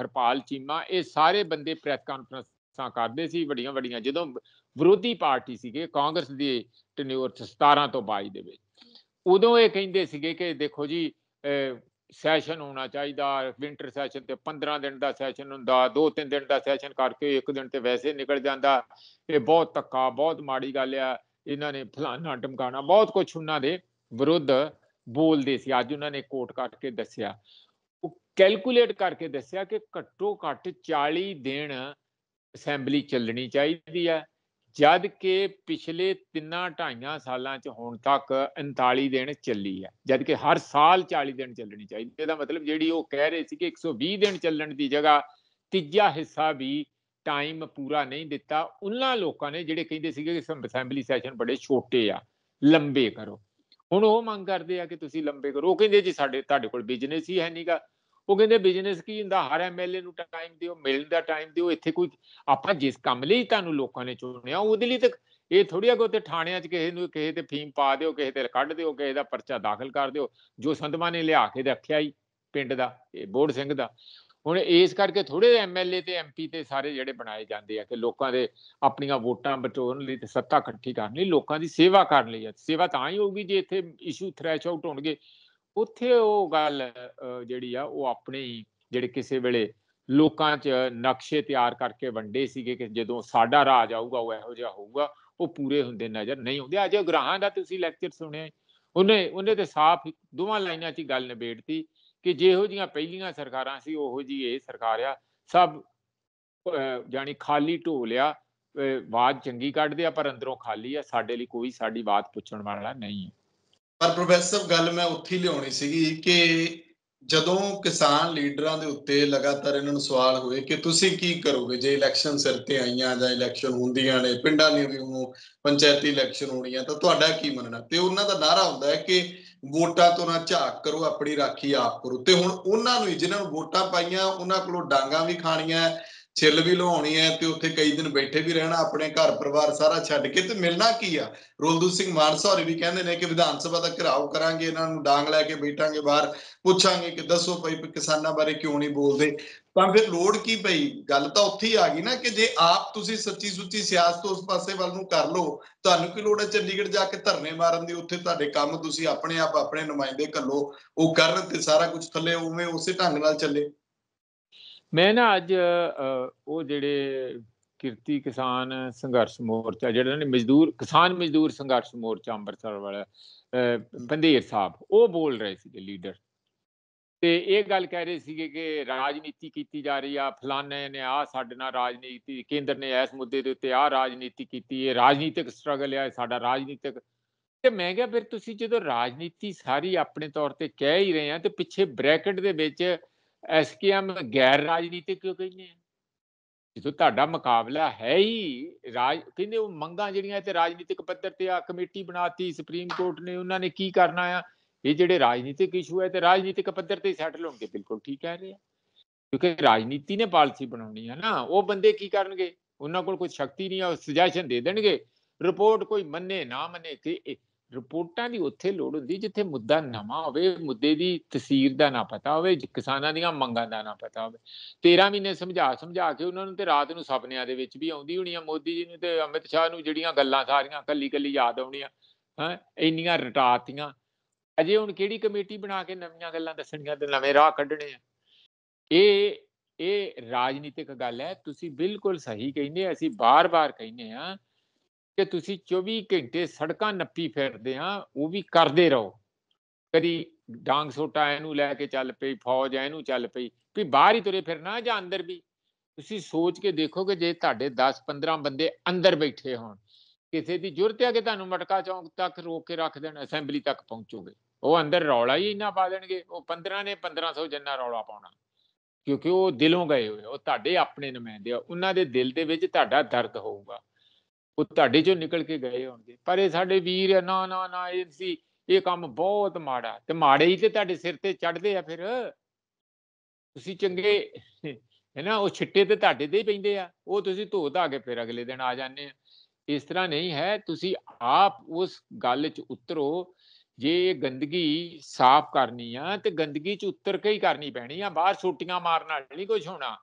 ਹਰਪਾਲ ਚੀਮਾ ਇਹ ਸਾਰੇ ਬੰਦੇ ਪ੍ਰੈਸ ਕਾਨਫਰੰਸਾਂ ਕਰਦੇ ਸੀ ਵੱਡੀਆਂ ਵੱਡੀਆਂ ਜਦੋਂ ਵਿਰੋਧੀ ਪਾਰਟੀ ਸੀਗੇ ਕਾਂਗਰਸ ਦੀ ਟਨਿਓਰ 17 ਤੋਂ 22 ਦੇ ਵਿੱਚ ਉਦੋਂ ਇਹ ਕਹਿੰਦੇ ਸੀਗੇ ਕਿ ਦੇਖੋ ਜੀ ਸੈਸ਼ਨ ਹੋਣਾ ਚਾਹੀਦਾ ਵਿੰਟਰ ਸੈਸ਼ਨ ਤੇ 15 ਦਿਨ ਦਾ ਸੈਸ਼ਨ ਹੁੰਦਾ 2-3 ਦਿਨ ਦਾ ਸੈਸ਼ਨ ਕਰਕੇ ਇੱਕ ਦਿਨ ਤੇ ਵੈਸੇ ਨਿਕਲ ਜਾਂਦਾ ਇਹ ਬਹੁਤ ਤੱਕਾ ਬਹੁਤ ਮਾੜੀ ਗੱਲ ਆ ਇਹਨਾਂ ਨੇ ਫਲਾਣਾ ਢਮਕਾਣਾ ਬਹੁਤ ਕੁਝ ਉਹਨਾਂ ਦੇ ਵਿਰੁੱਧ ਬੋਲਦੇ ਸੀ ਅੱਜ ਉਹਨਾਂ ਨੇ ਕੋਟ ਕਰਕੇ ਦੱਸਿਆ ਉਹ ਕੈਲਕੂਲੇਟ ਕਰਕੇ ਦੱਸਿਆ ਕਿ ਘੱਟੋ ਘੱਟ 40 ਦਿਨ ਅਸੈਂਬਲੀ ਚੱਲਣੀ ਚਾਹੀਦੀ ਹੈ ਜਦ ਕਿ ਪਿਛਲੇ ਢਾਈਆਂ ਸਾਲਾਂ ਚ ਹੁਣ ਤੱਕ 39 ਦਿਨ ਚੱਲੀ ਹੈ ਜਦ ਕਿ ਹਰ ਸਾਲ 40 ਦਿਨ ਚੱਲਣੀ ਚਾਹੀਦੀ ਇਹਦਾ ਮਤਲਬ ਜਿਹੜੀ ਉਹ ਕਹਿ ਰਹੇ ਸੀ ਕਿ 120 ਦਿਨ ਚੱਲਣ ਦੀ ਜਗ੍ਹਾ ਤੀਜਾ ਹਿੱਸਾ ਵੀ ਟਾਈਮ ਪੂਰਾ ਨਹੀਂ ਦਿੱਤਾ ਉਹਨਾਂ ਲੋਕਾਂ ਨੇ ਜਿਹੜੇ ਕਹਿੰਦੇ ਸੀਗੇ ਕਿ ਅਸੈਂਬਲੀ ਸੈਸ਼ਨ ਬੜੇ ਛੋਟੇ ਆ ਲੰਬੇ ਕਰੋ ਹੁਣ ਉਹ ਮੰਗ ਕਰਦੇ ਆ ਕਿ ਤੁਸੀਂ ਲੰਬੇ ਕਰੋ ਉਹ ਕਹਿੰਦੇ ਜੀ ਸਾਡੇ ਤੁਹਾਡੇ ਕੋਲ ਬਿਜ਼ਨਸ ਹੀ ਹੈ ਨਹੀਂਗਾ ਉਹ ਕਹਿੰਦੇ ਬਿਜ਼ਨਸ ਕੀ ਹੁੰਦਾ ਹਰ ਐਮਐਲਏ ਨੂੰ ਟਾਈਮ ਦਿਓ ਮਿਲਣ ਦਾ ਟਾਈਮ ਦਿਓ ਇੱਥੇ ਕੋਈ ਆਪਾਂ ਜਿਸ ਕੰਮ ਲਈ ਤੁਹਾਨੂੰ ਲੋਕਾਂ ਨੇ ਚੁਣਿਆ ਉਹਦੇ ਲਈ ਤੇ ਇਹ ਥੋੜੀ ਅਗੋ ਤੇ ਥਾਣਿਆਂ 'ਚ ਕਿਸੇ ਨੂੰ ਕਿਸੇ ਤੇ ਫੀਮ ਪਾ ਦਿਓ ਕਿਸੇ ਤੇ ਕੱਢ ਦਿਓ ਕਿਸੇ ਦਾ ਪਰਚਾ ਦਾਖਲ ਕਰ ਦਿਓ ਜੋ ਸੰਧਵਾ ਨੇ ਲਿਆ ਕੇ ਰੱਖਿਆ ਹੀ ਪਿੰਡ ਦਾ ਇਹ ਬੋਰਡ ਸਿੰਘ ਦਾ ਹੁਣ ਇਸ ਕਰਕੇ ਥੋੜੇ ਐਮਐਲਏ ਤੇ ਐਮਪੀ ਤੇ ਸਾਰੇ ਜਿਹੜੇ ਬਣਾਏ ਜਾਂਦੇ ਆ ਕਿ ਲੋਕਾਂ ਦੇ ਆਪਣੀਆਂ ਵੋਟਾਂ ਬਚਾਉਣ ਲਈ ਤੇ ਸੱਤਾ ਇਕੱਠੀ ਕਰਨ ਲਈ ਲੋਕਾਂ ਦੀ ਸੇਵਾ ਕਰਨ ਲਈ ਆ ਸੇਵਾ ਤਾਂ ਹੀ ਹੋਊਗੀ ਜੇ ਇੱਥੇ ਇਸ਼ੂ ਥ੍ਰੈਸ਼ ਆਊਟ ਹੋਣਗੇ ਉੱਥੇ ਉਹ ਗੱਲ ਜਿਹੜੀ ਆ ਉਹ ਆਪਣੇ ਹੀ ਜਿਹੜੇ ਕਿਸੇ ਵੇਲੇ ਲੋਕਾਂ 'ਚ ਨਕਸ਼ੇ ਤਿਆਰ ਕਰਕੇ ਵੰਡੇ ਸੀਗੇ ਕਿ ਜਦੋਂ ਸਾਡਾ ਰਾਜ ਆਊਗਾ ਉਹ ਇਹੋ ਜਿਹਾ ਹੋਊਗਾ ਉਹ ਪੂਰੇ ਹੁੰਦੇ ਨਜ਼ਰ ਨਹੀਂ ਆਉਂਦੇ ਅਜੇ ਗ੍ਰਾਹਾਂ ਦਾ ਤੁਸੀਂ ਲੈਕਚਰ ਸੁਣਿਆ ਉਹਨੇ ਉਹਨੇ ਤੇ ਸਾਫ਼ ਦੋਵਾਂ ਲਾਈਨਾਂ 'ਚ ਹੀ ਗੱਲ ਨਿਬੇੜਤੀ ਕਿ ਜਿਹੋ ਜੀਆਂ ਪਹਿਲੀਆਂ ਸਰਕਾਰਾਂ ਸੀ ਉਹੋ ਜੀ ਇਹ ਸਰਕਾਰ ਆ ਸਭ ਜਾਨੀ ਖਾਲੀ ਢੋਲਿਆ ਬਾਤ ਚੰਗੀ ਕੱਢਦੇ ਆ ਪਰ ਅੰਦਰੋਂ ਖਾਲੀ ਆ ਸਾਡੇ ਲਈ ਕੋਈ ਸਾਡੀ ਬਾਤ ਪੁੱਛਣ ਵਾਲਾ ਨਹੀਂ ਹੈ ਪਰ ਪ੍ਰੋਫੈਸਰ ਗੱਲ ਮੈਂ ਉੱਥੇ ਲਿਆਉਣੀ ਸੀਗੀ ਕਿ ਜਦੋਂ ਕਿਸਾਨ ਲੀਡਰਾਂ ਦੇ ਉੱਤੇ ਲਗਾਤਾਰ ਇਹਨਾਂ ਨੂੰ ਸਵਾਲ ਹੋਏ ਕਿ ਤੁਸੀਂ ਕੀ ਕਰੋਗੇ ਜੇ ਇਲੈਕਸ਼ਨ ਸਿਰ ਤੇ ਆਈਆਂ ਜਾਂ ਇਲੈਕਸ਼ਨ ਹੁੰਦੀਆਂ ਨੇ ਪਿੰਡਾਂ ਦੀ ਵੀ ਉਹ ਪੰਚਾਇਤੀ ਇਲੈਕਸ਼ਨ ਹੋਣੀਆਂ ਤਾਂ ਤੁਹਾਡਾ ਕੀ ਮੰਨਣਾ ਤੇ ਉਹਨਾਂ ਦਾ ਨਾਰਾ ਹੁੰਦਾ ਹੈ ਕਿ ਵੋਟਾਂ ਤੋਂ ਨਾ ਝਾਕ ਕਰੋ ਆਪਣੀ ਰਾਖੀ ਆਪ ਕਰੋ ਤੇ ਹੁਣ ਉਹਨਾਂ ਨੂੰ ਜਿਨ੍ਹਾਂ ਨੂੰ ਵੋਟਾਂ ਪਾਈਆਂ ਉਹਨਾਂ ਕੋਲੋਂ ਡਾਂਗਾ ਵੀ ਖਾਣੀਆਂ ਛਿੱਲ ਵੀ ਲਵਾਉਣੀ ਹੈ ਤੇ ਉੱਥੇ ਕਈ ਦਿਨ ਬੈਠੇ ਵੀ ਰਹਿਣਾ ਆਪਣੇ ਘਰ ਪਰਿਵਾਰ ਸਾਰਾ ਛੱਡ ਕੇ ਤੇ ਮਿਲਣਾ ਕੀ ਆ ਰੋਲਦੂ ਸਿੰਘ ਮਾਨਸਾ ਹੋਰੀ ਵੀ ਕਹਿੰਦੇ ਨੇ ਕਿ ਵਿਧਾਨ ਸਭਾ ਦਾ ਘਰਾਉ ਕਰਾਂਗੇ ਇਹਨਾਂ ਨੂੰ ਡਾਂਗ ਲੈ ਕੇ ਬੈਠਾਂਗੇ ਬਾਹਰ ਪੁੱਛਾਂਗੇ ਕਿ ਦੱਸੋ ਭਾਈ ਕਿਸਾਨਾਂ ਬਾਰੇ ਕਿਉਂ ਨਹੀਂ ਬੋਲਦੇ ਤਾਂ ਫਿਰ ਲੋੜ ਕੀ ਪਈ ਗੱਲ ਤਾਂ ਉੱਥੇ ਹੀ ਆ ਗਈ ਨਾ ਕਿ ਜੇ ਆਪ ਤੁਸੀਂ ਸੱਚੀ ਸੁੱਚੀ ਸਿਆਸਤ ਉਸ ਪਾਸੇ ਵੱਲ ਨੂੰ ਕਰ ਲਓ ਤੁਹਾਨੂੰ ਕੀ ਲੋੜ ਹੈ ਚੰਡੀਗੜ੍ਹ ਜਾ ਕੇ ਧਰਨੇ ਮਾਰਨ ਦੀ ਉੱਥੇ ਤੁਹਾਡੇ ਕੰਮ ਤੁਸੀਂ ਆਪਣੇ ਆਪ ਆਪਣੇ ਨੁਮਾਇੰਦੇ ਘੱਲੋ ਉਹ ਕਰਨ ਤੇ ਸਾਰਾ ਕੁਝ ਥੱਲੇ ਉਵੇਂ ਉਸੇ ਢੰਗ ਨਾਲ ਚੱਲੇ ਮੈਂ ਨਾ ਅੱਜ ਉਹ ਜਿਹੜੇ ਕਿਰਤੀ ਕਿਸਾਨ ਸੰਘਰਸ਼ ਮੋਰਚਾ ਜਿਹੜਾ ਨੇ ਮਜ਼ਦੂਰ ਕਿਸਾਨ ਮਜ਼ਦੂਰ ਸੰਘਰਸ਼ ਮੋਰਚਾ ਅੰਮ੍ਰਿਤਸਰ ਵਾਲਾ ਬੰਦੇਰ ਸਾਹਿਬ ਉਹ ਬੋਲ ਰਹੇ ਸੀਗੇ ਲੀਡਰ ਤੇ ਇਹ ਗੱਲ ਕਹਿ ਰਹੇ ਸੀਗੇ ਕਿ ਰਾਜਨੀਤੀ ਕੀਤੀ ਜਾ ਰਹੀ ਆ ਫਲਾਣੇ ਨੇ ਆ ਸਾਡੇ ਨਾਲ ਰਾਜਨੀਤੀ ਕੇਂਦਰ ਨੇ ਇਸ ਮੁੱਦੇ ਦੇ ਉੱਤੇ ਆ ਰਾਜਨੀਤੀ ਕੀਤੀ ਇਹ ਰਾਜਨੀਤਿਕ ਸਟਰਗਲ ਆ ਸਾਡਾ ਰਾਜਨੀਤਿਕ ਤੇ ਮੈਂ ਕਿਹਾ ਫਿਰ ਤੁਸੀਂ ਜਦੋਂ ਰਾਜਨੀਤੀ ਸਾਰੀ ਆਪਣੇ ਤੌਰ ਤੇ ਕਹਿ ਹੀ ਰਹੇ ਆ ਤੇ ਪਿੱਛੇ ਬ੍ਰੈਕਟ ਦੇ ਵਿੱਚ ਐਸਕੇਐਮ ਗੈਰ ਰਾਜਨੀਤਿਕ ਕਿਉਂ ਕਹਿੰਦੇ ਆ ਜਦੋਂ ਤੁਹਾਡਾ ਮੁਕਾਬਲਾ ਹੈ ਹੀ ਰਾਜ ਕਹਿੰਦੇ ਉਹ ਮੰਗਾਂ ਜਿਹੜੀਆਂ ਤੇ ਰਾਜਨੀਤਿਕ ਪੱਧਰ ਤੇ ਆ ਕਮੇਟੀ ਬਣਾਤੀ ਸੁਪਰੀਮ ਕੋਰਟ ਨੇ ਉਹਨਾਂ ਨੇ ਕੀ ਕਰਨਾ ਆ ਇਹ ਜਿਹੜੇ ਰਾਜਨੀਤਿਕ ਇਸ਼ੂ ਹੈ ਤੇ ਰਾਜਨੀਤਿਕ ਪੱਧਰ ਤੇ ਸੈਟਲ ਹੋਣਗੇ ਬਿਲਕੁਲ ਠੀਕ ਕਹਿ ਰਹੇ ਆ ਕਿਉਂਕਿ ਰਾਜਨੀਤੀ ਨੇ ਪਾਲਿਸੀ ਬਣਾਉਣੀ ਹੈ ਨਾ ਉਹ ਬੰਦੇ ਕੀ ਕਰਨਗੇ ਉਹਨਾਂ ਕੋਲ ਕੋਈ ਸ਼ਕਤੀ ਨਹੀਂ ਆ ਸੁਜੈਸ਼ਨ ਦੇ ਦੇਣਗੇ ਰਿਪੋਰਟ ਕੋਈ ਮੰਨੇ ਨਾ ਮੰਨੇ ਕਿ ਰਿਪੋਰਟਾਂ ਦੀ ਉੱਥੇ ਲੋੜ ਹੁੰਦੀ ਜਿੱਥੇ ਮੁੱਦਾ ਨਵਾਂ ਹੋਵੇ ਮੁੱਦੇ ਦੀ ਤਸਵੀਰ ਦਾ ਨਾ ਪਤਾ ਹੋਵੇ ਕਿਸਾਨਾਂ ਦੀਆਂ ਮੰਗਾਂ ਦਾ ਨਾ ਪਤਾ ਹੋਵੇ 13 ਮਹੀਨੇ ਸਮਝਾ ਸਮਝਾ ਕੇ ਉਹਨਾਂ ਨੂੰ ਤੇ ਰਾਤ ਨੂੰ ਸੁਪਨਿਆਂ ਦੇ ਵਿੱਚ ਵੀ ਆਉਂਦੀ ਹੋਣੀਆਂ ਮੋਦੀ ਜੀ ਨੂੰ ਤੇ ਅਮਿਤ ਸ਼ਾਹ ਨੂੰ ਜਿਹੜੀਆਂ ਗੱਲਾਂ ਸਾਰੀਆਂ ਕੱਲੀ ਕੱਲੀ ਯਾਦ ਆਉਣੀਆਂ ਹਾਂ ਇੰਨੀਆਂ ਰਟਾਤੀਆਂ ਅਜੇ ਹੁਣ ਕਿਹੜੀ ਕਮੇਟੀ ਬਣਾ ਕੇ ਨਵੀਆਂ ਗੱਲਾਂ ਦੱਸਣੀਆਂ ਤੇ ਨਵੇਂ ਰਾਹ ਕੱਢਣੇ ਆ ਇਹ ਇਹ ਰਾਜਨੀਤਿਕ ਗੱਲ ਹੈ ਤੁਸੀਂ ਬਿਲਕੁਲ ਸਹੀ ਕਹਿੰਦੇ ਅਸੀਂ ਬਾਰ-ਬਾਰ ਕਹਿੰਦੇ ਆ ਕਿ ਤੁਸੀਂ 24 ਘੰਟੇ ਸੜਕਾਂ ਨੱਪੀ ਫਿਰਦੇ ਆ ਉਹ ਵੀ ਕਰਦੇ ਰਹੋ ਕਦੀ ਡਾਂਗ ਸੋਟਾ ਇਹਨੂੰ ਲੈ ਕੇ ਚੱਲ ਪਈ ਫੌਜ ਇਹਨੂੰ ਚੱਲ ਪਈ ਵੀ ਬਾਹਰ ਹੀ ਤੁਰੇ ਫਿਰਨਾ ਜਾਂ ਅੰਦਰ ਵੀ ਤੁਸੀਂ ਸੋਚ ਕੇ ਦੇਖੋ ਕਿ ਜੇ ਤੁਹਾਡੇ 10-15 ਬੰਦੇ ਅੰਦਰ ਬੈਠੇ ਹੋਣ ਕਿਸੇ ਦੀ ਜੁਰਤ ਹੈ ਕਿ ਤੁਹਾਨੂੰ ਮਟਕਾ ਚੌਂਕ ਤੱਕ ਰੋਕ ਕੇ ਰੱਖ ਦੇਣ ਅਸੈਂਬਲੀ ਤੱਕ ਪਹੁੰਚੋਗੇ ਉਹ ਅੰਦਰ ਰੌਲਾ ਹੀ ਇੰਨਾ ਪਾ ਦੇਣਗੇ ਉਹ 15 ਨੇ 1500 ਜੰਨਾ ਰੌਲਾ ਪਾਉਣਾ ਕਿਉਂਕਿ ਉਹ ਦਿਲੋਂ ਗਏ ਹੋਏ ਉਹ ਤੁਹਾਡੇ ਆਪਣੇ ਨੁਮਾਇੰਦੇ ਆ ਉਹਨਾਂ ਦੇ ਦਿਲ ਦੇ ਵਿੱਚ ਤੁਹਾਡਾ ਦਰਦ ਹੋਊਗਾ ਉਹ ਤੁਹਾਡੇ ਚੋਂ ਨਿਕਲ ਕੇ ਗਏ ਹੋਣਗੇ ਪਰ ਇਹ ਸਾਡੇ ਵੀਰ ਆ ਨਾ ਨਾ ਨਾ ਇਹ ਸੀ ਇਹ ਕੰਮ ਬਹੁਤ ਮਾੜਾ ਤੇ ਮਾੜੇ ਹੀ ਤੇ ਤੁਹਾਡੇ ਸਿਰ ਤੇ ਚੜਦੇ ਆ ਫਿਰ ਤੁਸੀਂ ਚੰਗੇ ਹੈ ਨਾ ਉਹ ਛਿੱਟੇ ਤੇ ਤੁਹਾਡੇ ਦੇ ਹੀ ਪੈਂਦੇ ਆ ਉਹ ਤੁਸੀਂ ਧੋ ਧਾ ਕੇ ਫਿਰ ਅਗਲੇ ਦਿਨ ਆ ਜਾਂਦੇ ਆ ਇਸ ਤਰ੍ਹਾਂ ਨਹੀਂ ਹੈ ਤੁਸੀਂ ਆਪ ਉਸ ਗੱਲ 'ਚ ਉਤਰੋ ਜੇ ਗੰਦਗੀ ਸਾਫ਼ ਕਰਨੀ ਆ ਤੇ ਗੰਦਗੀ 'ਚ ਉਤਰ ਕੇ ਹੀ ਕਰਨੀ ਪੈਣੀ ਆ ਬਾਹਰ ਛੁੱਟੀਆਂ ਮਾਰਨ ਨਾਲ ਨਹੀਂ ਕੁਝ ਹੋਣਾ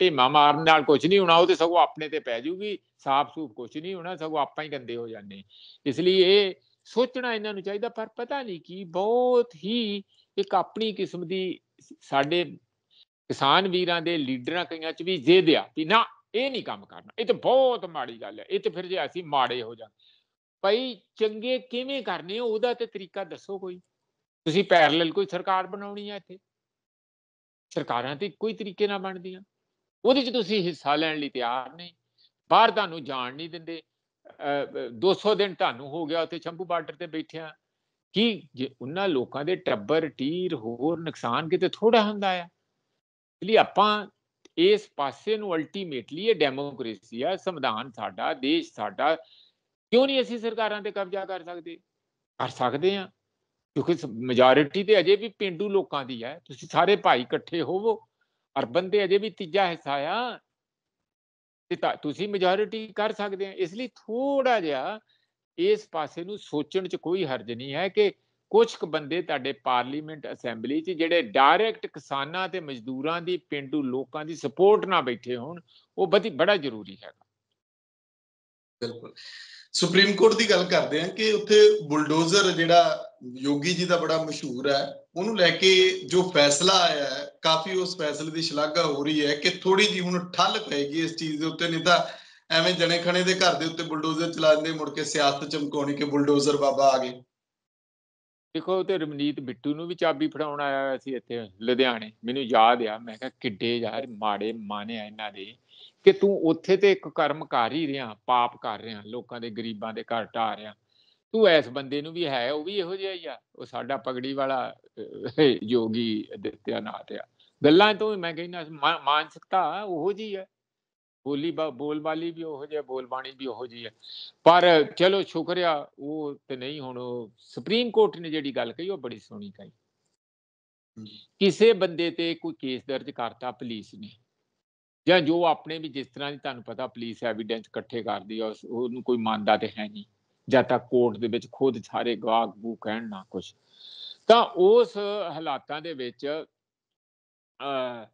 ਢੀਮਾ ਮਾਰਨ ਨਾਲ ਕੁਝ ਨਹੀਂ ਹੋਣਾ ਉਹ ਤੇ ਸਗੋਂ ਆਪਣੇ ਤੇ ਪੈ ਜੂਗੀ ਸਾਫ ਸੂਫ ਕੁਝ ਨਹੀਂ ਹੋਣਾ ਸਗੋਂ ਆਪਾਂ ਹੀ ਗੰਦੇ ਹੋ ਜਾਂਦੇ ਇਸ ਲਈ ਇਹ ਸੋਚਣਾ ਇਹਨਾਂ ਨੂੰ ਚਾਹੀਦਾ ਪਰ ਪਤਾ ਨਹੀਂ ਕੀ ਬਹੁਤ ਹੀ ਇੱਕ ਆਪਣੀ ਕਿਸਮ ਦੀ ਸਾਡੇ ਕਿਸਾਨ ਵੀਰਾਂ ਦੇ ਲੀਡਰਾਂ ਕਈਆਂ 'ਚ ਵੀ ਜ਼ਿੱਦ ਆ ਵੀ ਨਾ ਇਹ ਨਹੀਂ ਕੰਮ ਕਰਨਾ ਇਹ ਤਾਂ ਬਹੁਤ ਮਾੜੀ ਗੱਲ ਹੈ ਇਹ ਤਾਂ ਫਿਰ ਜੇ ਅਸੀਂ ਮਾੜੇ ਹੋ ਜਾਂ ਭਾਈ ਚੰਗੇ ਕਿਵੇਂ ਕਰਨੇ ਉਹਦਾ ਤੇ ਤਰੀਕਾ ਦੱਸੋ ਕੋਈ ਤੁਸੀਂ ਪੈਰਲਲ ਕੋਈ ਸਰਕਾਰ ਬਣਾਉਣੀ ਹੈ ਇੱਥੇ ਸਰਕਾਰਾਂ ਤੇ ਕੋਈ ਤਰੀਕੇ ਨਾਲ ਬਣਦੀਆਂ ਉਹਦੇ 'ਚ ਤੁਸੀਂ ਹਿੱਸਾ ਲੈਣ ਲਈ ਤਿਆਰ ਨਹੀਂ ਬਾਹਰ ਤੁਹਾਨੂੰ ਜਾਣ ਨਹੀਂ ਦਿੰਦੇ 200 ਦਿਨ ਤੁਹਾਨੂੰ ਹੋ ਗਿਆ ਉੱਥੇ ਚੰਪੂ ਬਾਰਡਰ ਤੇ ਬੈਠਿਆ ਕੀ ਜੇ ਉਹਨਾਂ ਲੋਕਾਂ ਦੇ ਟੱਬਰ ਟੀਰ ਹੋਰ ਨੁਕਸਾਨ ਕਿਤੇ ਥੋੜਾ ਹੁੰਦਾ ਆ ਲਈ ਆਪਾਂ ਇਸ ਪਾਸੇ ਨੂੰ ਅਲਟੀਮੇਟਲੀ ਇਹ ਡੈਮੋਕ੍ਰੇਸੀ ਆ ਸੰਵਿਧਾਨ ਸਾਡਾ ਦੇਸ਼ ਸਾਡਾ ਕਿਉਂ ਨਹੀਂ ਅਸੀਂ ਸਰਕਾਰਾਂ ਤੇ ਕਬਜ਼ਾ ਕਰ ਸਕਦੇ ਕਰ ਸਕਦੇ ਆ ਕਿਉਂਕਿ ਮੈਜੋਰਿਟੀ ਤੇ ਅਜੇ ਵੀ ਪਿੰਡੂ ਲੋਕਾਂ ਦੀ ਹੈ ਤੁਸੀਂ ਸਾਰੇ ਭਾਈ ਇਕੱਠੇ ਹੋਵੋ ਅਰਬਨ ਤੇ ਅਜੇ ਵੀ ਤੀਜਾ ਹਿੱਸਾ ਆ ਤੇ ਤੁਸੀਂ ਮੈਜੋਰਿਟੀ ਕਰ ਸਕਦੇ ਆ ਇਸ ਲਈ ਥੋੜਾ ਜਿਹਾ ਇਸ ਪਾਸੇ ਨੂੰ ਸੋਚਣ 'ਚ ਕੋਈ ਹਰਜ ਨਹੀਂ ਹੈ ਕਿ ਕੁਝ ਕੁ ਬੰਦੇ ਤੁਹਾਡੇ ਪਾਰਲੀਮੈਂਟ ਅਸੈਂਬਲੀ 'ਚ ਜਿਹੜੇ ਡਾਇਰੈਕਟ ਕਿਸਾਨਾਂ ਤੇ ਮਜ਼ਦੂਰਾਂ ਦੀ ਪਿੰਡੂ ਲੋਕਾਂ ਦੀ ਸਪੋਰਟ ਨਾਲ ਬੈਠੇ ਹੋਣ ਉਹ ਬੜੀ ਬੜਾ ਜ਼ਰੂਰੀ ਹੈਗਾ ਬਿਲਕੁਲ ਸੁਪਰੀਮ ਕੋਰਟ ਦੀ ਗੱਲ ਕਰਦੇ ਆ ਕਿ ਉੱਥੇ ਬੁਲਡੋਜ਼ਰ ਜਿਹੜਾ ਯੋਗੀ ਜੀ ਦਾ ਬੜਾ ਮਸ਼ਹੂਰ ਹੈ ਉਹਨੂੰ ਲੈ ਕੇ ਜੋ ਫੈਸਲਾ ਆਇਆ ਹੈ ਕਾਫੀ ਉਸ ਫੈਸਲੇ ਦੀ ਸ਼ਲਾਘਾ ਹੋ ਰਹੀ ਹੈ ਕਿ ਥੋੜੀ ਜੀ ਹੁਣ ਠੱਲ ਪੈਗੀ ਇਸ ਚੀਜ਼ ਦੇ ਉੱਤੇ ਨਹੀਂ ਤਾਂ ਐਵੇਂ ਜਣੇ ਖਣੇ ਦੇ ਘਰ ਦੇ ਉੱਤੇ ਬੁਲਡੋਜ਼ਰ ਚਲਾ ਦਿੰਦੇ ਮੁੜ ਕੇ ਸਿਆਸਤ ਚਮਕਾਉਣੀ ਕਿ ਬੁਲਡੋਜ਼ਰ ਬਾਬਾ ਆ ਗਏ ਦੇਖੋ ਤੇ ਰਮਨੀਤ ਬਿੱਟੂ ਨੂੰ ਵੀ ਚਾਬੀ ਫੜਾਉਣ ਆਇਆ ਹੋਇਆ ਸੀ ਇੱਥੇ ਲੁਧਿਆਣੇ ਮੈਨੂੰ ਯਾਦ ਆ ਮੈਂ ਕਿਹਾ ਕਿੱਡੇ ਯਾਰ ਮਾੜੇ ਮਾਨੇ ਆ ਇਹਨਾਂ ਦੇ ਕਿ ਤੂੰ ਉੱਥੇ ਤੇ ਇੱਕ ਕਰਮ ਕਰ ਹੀ ਰਿਆਂ ਪਾਪ ਕਰ ਰਿਆਂ ਲੋਕਾਂ ਦੇ ਗਰੀਬਾਂ ਦੇ ਘਰ ਢਾ ਰਿਆਂ ਤੂੰ ਐਸ ਬੰਦੇ ਨੂੰ ਵੀ ਹੈ ਉਹ ਵੀ ਇਹੋ ਜਿਹਾ ਹੀ ਆ ਉਹ ਸਾਡਾ ਪਗੜੀ ਵਾਲਾ ਯੋਗੀ ਦਿੱਤਿਆ ਨਾ ਆ ਗੱਲਾਂ ਤੋਂ ਮੈਂ ਕਹਿੰਦਾ ਮਾਨਸਿਕਤਾ ਉਹੋ ਜੀ ਹੈ ਬੋਲੀ ਬੋਲ ਬਾਲੀ ਵੀ ਉਹੋ ਜਿਹਾ ਬੋਲ ਬਾਣੀ ਵੀ ਉਹੋ ਜਿਹੀ ਹੈ ਪਰ ਚਲੋ ਸ਼ੁਕਰਿਆ ਉਹ ਤੇ ਨਹੀਂ ਹੁਣ ਸੁਪਰੀਮ ਕੋਰਟ ਨੇ ਜਿਹੜੀ ਗੱਲ ਕਹੀ ਉਹ ਬੜੀ ਸੋਹਣੀ ਕਹੀ ਕਿਸੇ ਬੰਦੇ ਤੇ ਕੋਈ ਕੇਸ ਦਰਜ ਕਰਤਾ ਪੁਲਿਸ ਨੇ ਜਾਂ ਜੋ ਆਪਣੇ ਵੀ ਜਿਸ ਤਰ੍ਹਾਂ ਦੀ ਤੁਹਾਨੂੰ ਪਤਾ ਪੁਲਿਸ ਐਵੀਡੈਂਸ ਇਕੱਠੇ ਕਰਦੀ ਉਹ ਉਹਨੂੰ ਕੋਈ ਮੰਨਦਾ ਤੇ ਹੈ ਨਹੀਂ ਜਦ ਤੱਕ ਕੋਰਟ ਦੇ ਵਿੱਚ ਖੁਦ ਸਾਰੇ ਗਵਾਹ ਗੂ ਕਹਿਣ ਨਾ ਕੁਝ ਤਾਂ ਉਸ ਹਾਲਾਤਾਂ ਦੇ ਵਿੱਚ ਅ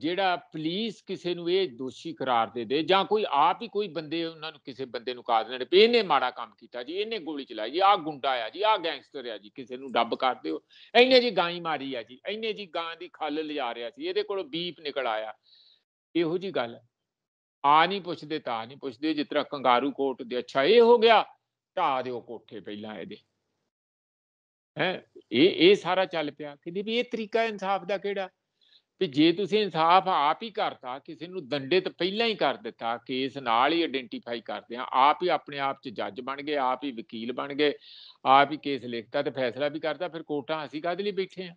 ਜਿਹੜਾ ਪੁਲਿਸ ਕਿਸੇ ਨੂੰ ਇਹ ਦੋਸ਼ੀ ਕਰਾਰ ਦੇ ਦੇ ਜਾਂ ਕੋਈ ਆਪ ਹੀ ਕੋਈ ਬੰਦੇ ਉਹਨਾਂ ਨੂੰ ਕਿਸੇ ਬੰਦੇ ਨੂੰ ਕਾ ਦੇਣ ਵੀ ਇਹਨੇ ਮਾੜਾ ਕੰਮ ਕੀਤਾ ਜੀ ਇਹਨੇ ਗੋਲੀ ਚਲਾਈ ਜੀ ਆਹ ਗੁੰਡਾ ਆ ਜੀ ਆਹ ਗੈਂਗਸਟਰ ਆ ਜੀ ਕਿਸੇ ਨੂੰ ਡੱਬ ਕਰਦੇ ਹੋ ਇਹਨੇ ਜੀ ਗਾਂ ਮਾਰੀ ਆ ਜੀ ਇਹਨੇ ਜੀ ਗਾਂ ਦੀ ਖੱਲ ਲਿਜਾ ਰਿਆ ਸੀ ਇਹਦੇ ਕੋਲੋਂ ਬੀਪ ਨਿਕਲ ਆਇਆ ਇਹੋ ਜੀ ਗੱਲ ਆ ਨਹੀਂ ਪੁੱਛਦੇ ਤਾਂ ਨਹੀਂ ਪੁੱਛਦੇ ਜਿਸ ਤਰ੍ਹਾਂ ਕੰਗਾਰੂ ਕੋਟ ਦੇ ਅੱਛਾ ਇਹ ਹੋ ਗਿਆ ਢਾ ਦਿਓ ਕੋਠੇ ਪਹਿਲਾਂ ਇਹਦੇ ਹੈ ਇਹ ਇਹ ਸਾਰਾ ਚੱਲ ਪਿਆ ਕਿ ਵੀ ਇਹ ਤਰੀਕਾ ਇਨਸਾਫ ਦਾ ਕਿਹੜਾ ਤੇ ਜੇ ਤੁਸੀਂ ਇਨਸਾਫ ਆਪ ਹੀ ਕਰਤਾ ਕਿਸੇ ਨੂੰ ਦੰਡੇ ਤੇ ਪਹਿਲਾਂ ਹੀ ਕਰ ਦਿੱਤਾ ਕੇਸ ਨਾਲ ਹੀ ਆਇਡੈਂਟੀਫਾਈ ਕਰਦੇ ਆ ਆਪ ਹੀ ਆਪਣੇ ਆਪ ਚ ਜੱਜ ਬਣ ਗਏ ਆਪ ਹੀ ਵਕੀਲ ਬਣ ਗਏ ਆਪ ਹੀ ਕੇਸ ਲਿਖਤਾ ਤੇ ਫੈਸਲਾ ਵੀ ਕਰਦਾ ਫਿਰ ਕੋਟਾਂ ਅਸੀਂ ਕਾਦੇ ਲਈ ਬੈਠੇ ਆ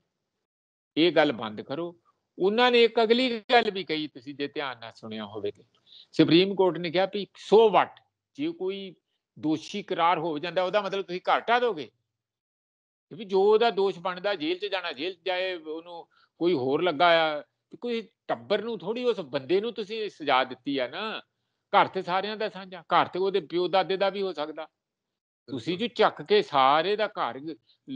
ਇਹ ਗੱਲ ਬੰਦ ਕਰੋ ਉਹਨਾਂ ਨੇ ਇੱਕ ਅਗਲੀ ਗੱਲ ਵੀ ਕਹੀ ਤੁਸੀਂ ਜੇ ਧਿਆਨ ਨਾਲ ਸੁਣਿਆ ਹੋਵੇ ਤੇ ਸੁਪਰੀਮ ਕੋਰਟ ਨੇ ਕਿਹਾ ਵੀ 100 ਵਾਟ ਜੇ ਕੋਈ ਦੋਸ਼ੀ ਕਰਾਰ ਹੋ ਜਾਂਦਾ ਉਹਦਾ ਮਤਲਬ ਤੁਸੀਂ ਘਾਟਾ ਦੋਗੇ ਵੀ ਜੋ ਉਹਦਾ ਦੋਸ਼ ਬਣਦਾ ਜੇਲ੍ਹ 'ਚ ਜਾਣਾ ਜੇਲ੍ਹ 'ਚ ਜਾਏ ਉਹਨੂੰ ਕੋਈ ਹੋਰ ਲੱਗਾ ਆ ਕੋਈ ਟੱਬਰ ਨੂੰ ਥੋੜੀ ਉਸ ਬੰਦੇ ਨੂੰ ਤੁਸੀਂ ਸਜ਼ਾ ਦਿੱਤੀ ਆ ਨਾ ਘਰ ਤੇ ਸਾਰਿਆਂ ਦਾ ਸਾਂਝਾ ਘਰ ਤੇ ਉਹਦੇ ਪਿਓ ਦਾਦੇ ਦਾ ਵੀ ਹੋ ਸਕਦਾ ਤੁਸੀਂ ਜੋ ਚੱਕ ਕੇ ਸਾਰੇ ਦਾ ਘਰ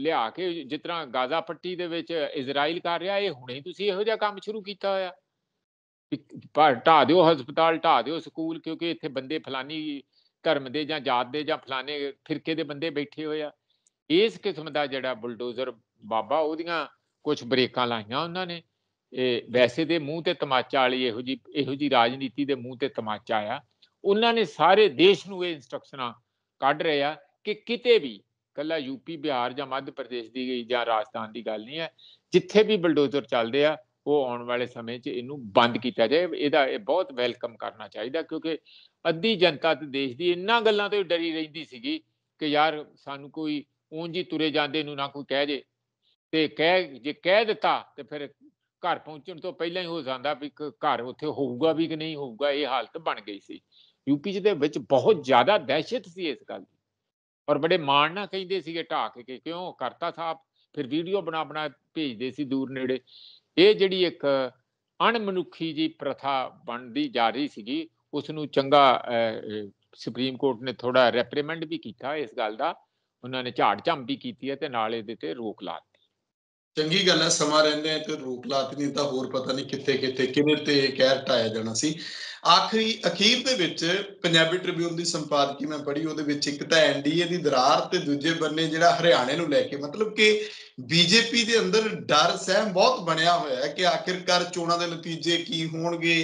ਲਿਆ ਕੇ ਜਿਸ ਤਰ੍ਹਾਂ ਗਾਜ਼ਾ ਪੱਟੀ ਦੇ ਵਿੱਚ ਇਜ਼ਰਾਈਲ ਕਰ ਰਿਹਾ ਇਹ ਹੁਣੇ ਤੁਸੀਂ ਇਹੋ ਜਿਹਾ ਕੰਮ ਸ਼ੁਰੂ ਕੀਤਾ ਹੋਇਆ ਪਰ ਢਾ ਦਿਓ ਹਸਪਤਾਲ ਢਾ ਦਿਓ ਸਕੂਲ ਕਿਉਂਕਿ ਇੱਥੇ ਬੰਦੇ ਫਲਾਨੀ ਧਰਮ ਦੇ ਜਾਂ ਜਾਤ ਦੇ ਜਾਂ ਫਲਾਨੇ ਫਿਰਕੇ ਦੇ ਬੰਦੇ ਬੈਠੇ ਹੋਏ ਆ ਇਸ ਕਿਸਮ ਦਾ ਜਿਹੜਾ ਬੁਲਡੋਜ਼ਰ ਬਾਬਾ ਉਹਦੀਆਂ ਕੁਝ ਬ੍ਰੇਕਾਂ ਲਾਈਆਂ ਉਹਨਾਂ ਨੇ ਇਹ ਵੈਸੇ ਦੇ ਮੂੰਹ ਤੇ ਤਮਾਚਾ ਵਾਲੀ ਇਹੋ ਜੀ ਇਹੋ ਜੀ ਰਾਜਨੀਤੀ ਦੇ ਮੂੰਹ ਤੇ ਤਮਾਚਾ ਆ ਉਹਨਾਂ ਨੇ ਸਾਰੇ ਦੇਸ਼ ਨੂੰ ਇਹ ਇਨਸਟਰਕਸ਼ਨਾਂ ਕੱਢ ਰਹੇ ਆ ਕਿ ਕਿਤੇ ਵੀ ਕੱਲਾ ਯੂਪੀ ਬਿਹਾਰ ਜਾਂ ਮੱਧ ਪ੍ਰਦੇਸ਼ ਦੀ ਜਾਂ ਰਾਜਸਥਾਨ ਦੀ ਗੱਲ ਨਹੀਂ ਹੈ ਜਿੱਥੇ ਵੀ ਬਲਡੋਜ਼ਰ ਚੱਲਦੇ ਆ ਉਹ ਆਉਣ ਵਾਲੇ ਸਮੇਂ 'ਚ ਇਹਨੂੰ ਬੰਦ ਕੀਤਾ ਜਾਏ ਇਹਦਾ ਇਹ ਬਹੁਤ ਵੈਲਕਮ ਕਰਨਾ ਚਾਹੀਦਾ ਕਿਉਂਕਿ ਅੱਧੀ ਜਨਤਾ ਤੇ ਦੇਸ਼ ਦੀ ਇੰਨਾ ਗੱਲਾਂ ਤੋਂ ਡਰੀ ਰਹਿੰਦੀ ਸੀਗੀ ਕਿ ਯਾਰ ਸਾਨੂੰ ਕੋਈ ਉਂਝ ਹੀ ਤੁਰੇ ਜਾਂਦੇ ਨੂੰ ਨਾ ਕੋਈ ਕਹਿ ਜੇ ਤੇ ਕਹਿ ਜੇ ਕਹਿ ਦਿੱਤਾ ਤੇ ਫਿਰ ਘਰ ਪਹੁੰਚਣ ਤੋਂ ਪਹਿਲਾਂ ਹੀ ਹੋ ਜਾਂਦਾ ਵੀ ਘਰ ਉੱਥੇ ਹੋਊਗਾ ਵੀ ਕਿ ਨਹੀਂ ਹੋਊਗਾ ਇਹ ਹਾਲਤ ਬਣ ਗਈ ਸੀ ਯੂਪੀ ਚ ਦੇ ਵਿੱਚ ਬਹੁਤ ਜ਼ਿਆਦਾ ਦਹਿਸ਼ਤ ਸੀ ਇਸ ਗੱਲ ਦੀ ਔਰ ਬੜੇ ਮਾਣ ਨਾਲ ਕਹਿੰਦੇ ਸੀਗੇ ਢਾਕ ਕੇ ਕਿਉਂ ਕਰਤਾ ਸਾਹਿਬ ਫਿਰ ਵੀਡੀਓ ਬਣਾ ਬਣਾ ਭੇਜਦੇ ਸੀ ਦੂਰ ਨੇੜੇ ਇਹ ਜਿਹੜੀ ਇੱਕ ਅਣਮਨੁੱਖੀ ਜੀ ਪ੍ਰਥਾ ਬਣਦੀ ਜਾ ਰਹੀ ਸੀਗੀ ਉਸ ਨੂੰ ਚੰਗਾ ਸੁਪਰੀਮ ਕੋਰਟ ਨੇ ਥੋੜਾ ਰੈਪਰੀਮੈਂਡ ਵੀ ਕੀਤਾ ਇਸ ਗੱਲ ਦਾ ਉਹਨਾਂ ਨੇ ਝਾੜ ਝੰਬ ਵੀ ਕੀਤੀ ਹੈ ਤੇ ਨਾਲੇ ਦੇ ਤੇ ਰੋਕ ਲਾ ਚੰਗੀ ਗੱਲ ਹੈ ਸਮਾਂ ਰਹਿੰਦੇ ਤੇ ਰੋਕ ਲਾਤ ਨਹੀਂ ਤਾਂ ਹੋਰ ਪਤਾ ਨਹੀਂ ਕਿੱਥੇ ਕਿੱਥੇ ਕਿਵੇਂ ਤੇ ਕਹਿਰ ਟਾਇਆ ਜਾਣਾ ਸੀ ਆਖਰੀ ਅਖੀਰ ਦੇ ਵਿੱਚ ਪੰਜਾਬੀ ਟ੍ਰਿਬਿਊਨ ਦੀ ਸੰਪਾਦਕੀ ਮੈਂ ਪੜ੍ਹੀ ਉਹਦੇ ਵਿੱਚ ਇੱਕ ਤਾਂ ਐਨਡੀਏ ਦੀ ਦਰਾਰ ਤੇ ਦੂਜੇ ਬੰਨੇ ਜਿਹੜਾ ਹਰਿਆਣੇ ਨੂੰ ਲੈ ਕੇ ਮਤਲਬ ਕਿ ਬੀਜੇਪੀ ਦੇ ਅੰਦਰ ਡਰ ਸਹਿਮ ਬਹੁਤ ਬਣਿਆ ਹੋਇਆ ਹੈ ਕਿ ਆਖਿਰਕਾਰ ਚੋਣਾਂ ਦੇ ਨਤੀਜੇ ਕੀ ਹੋਣਗੇ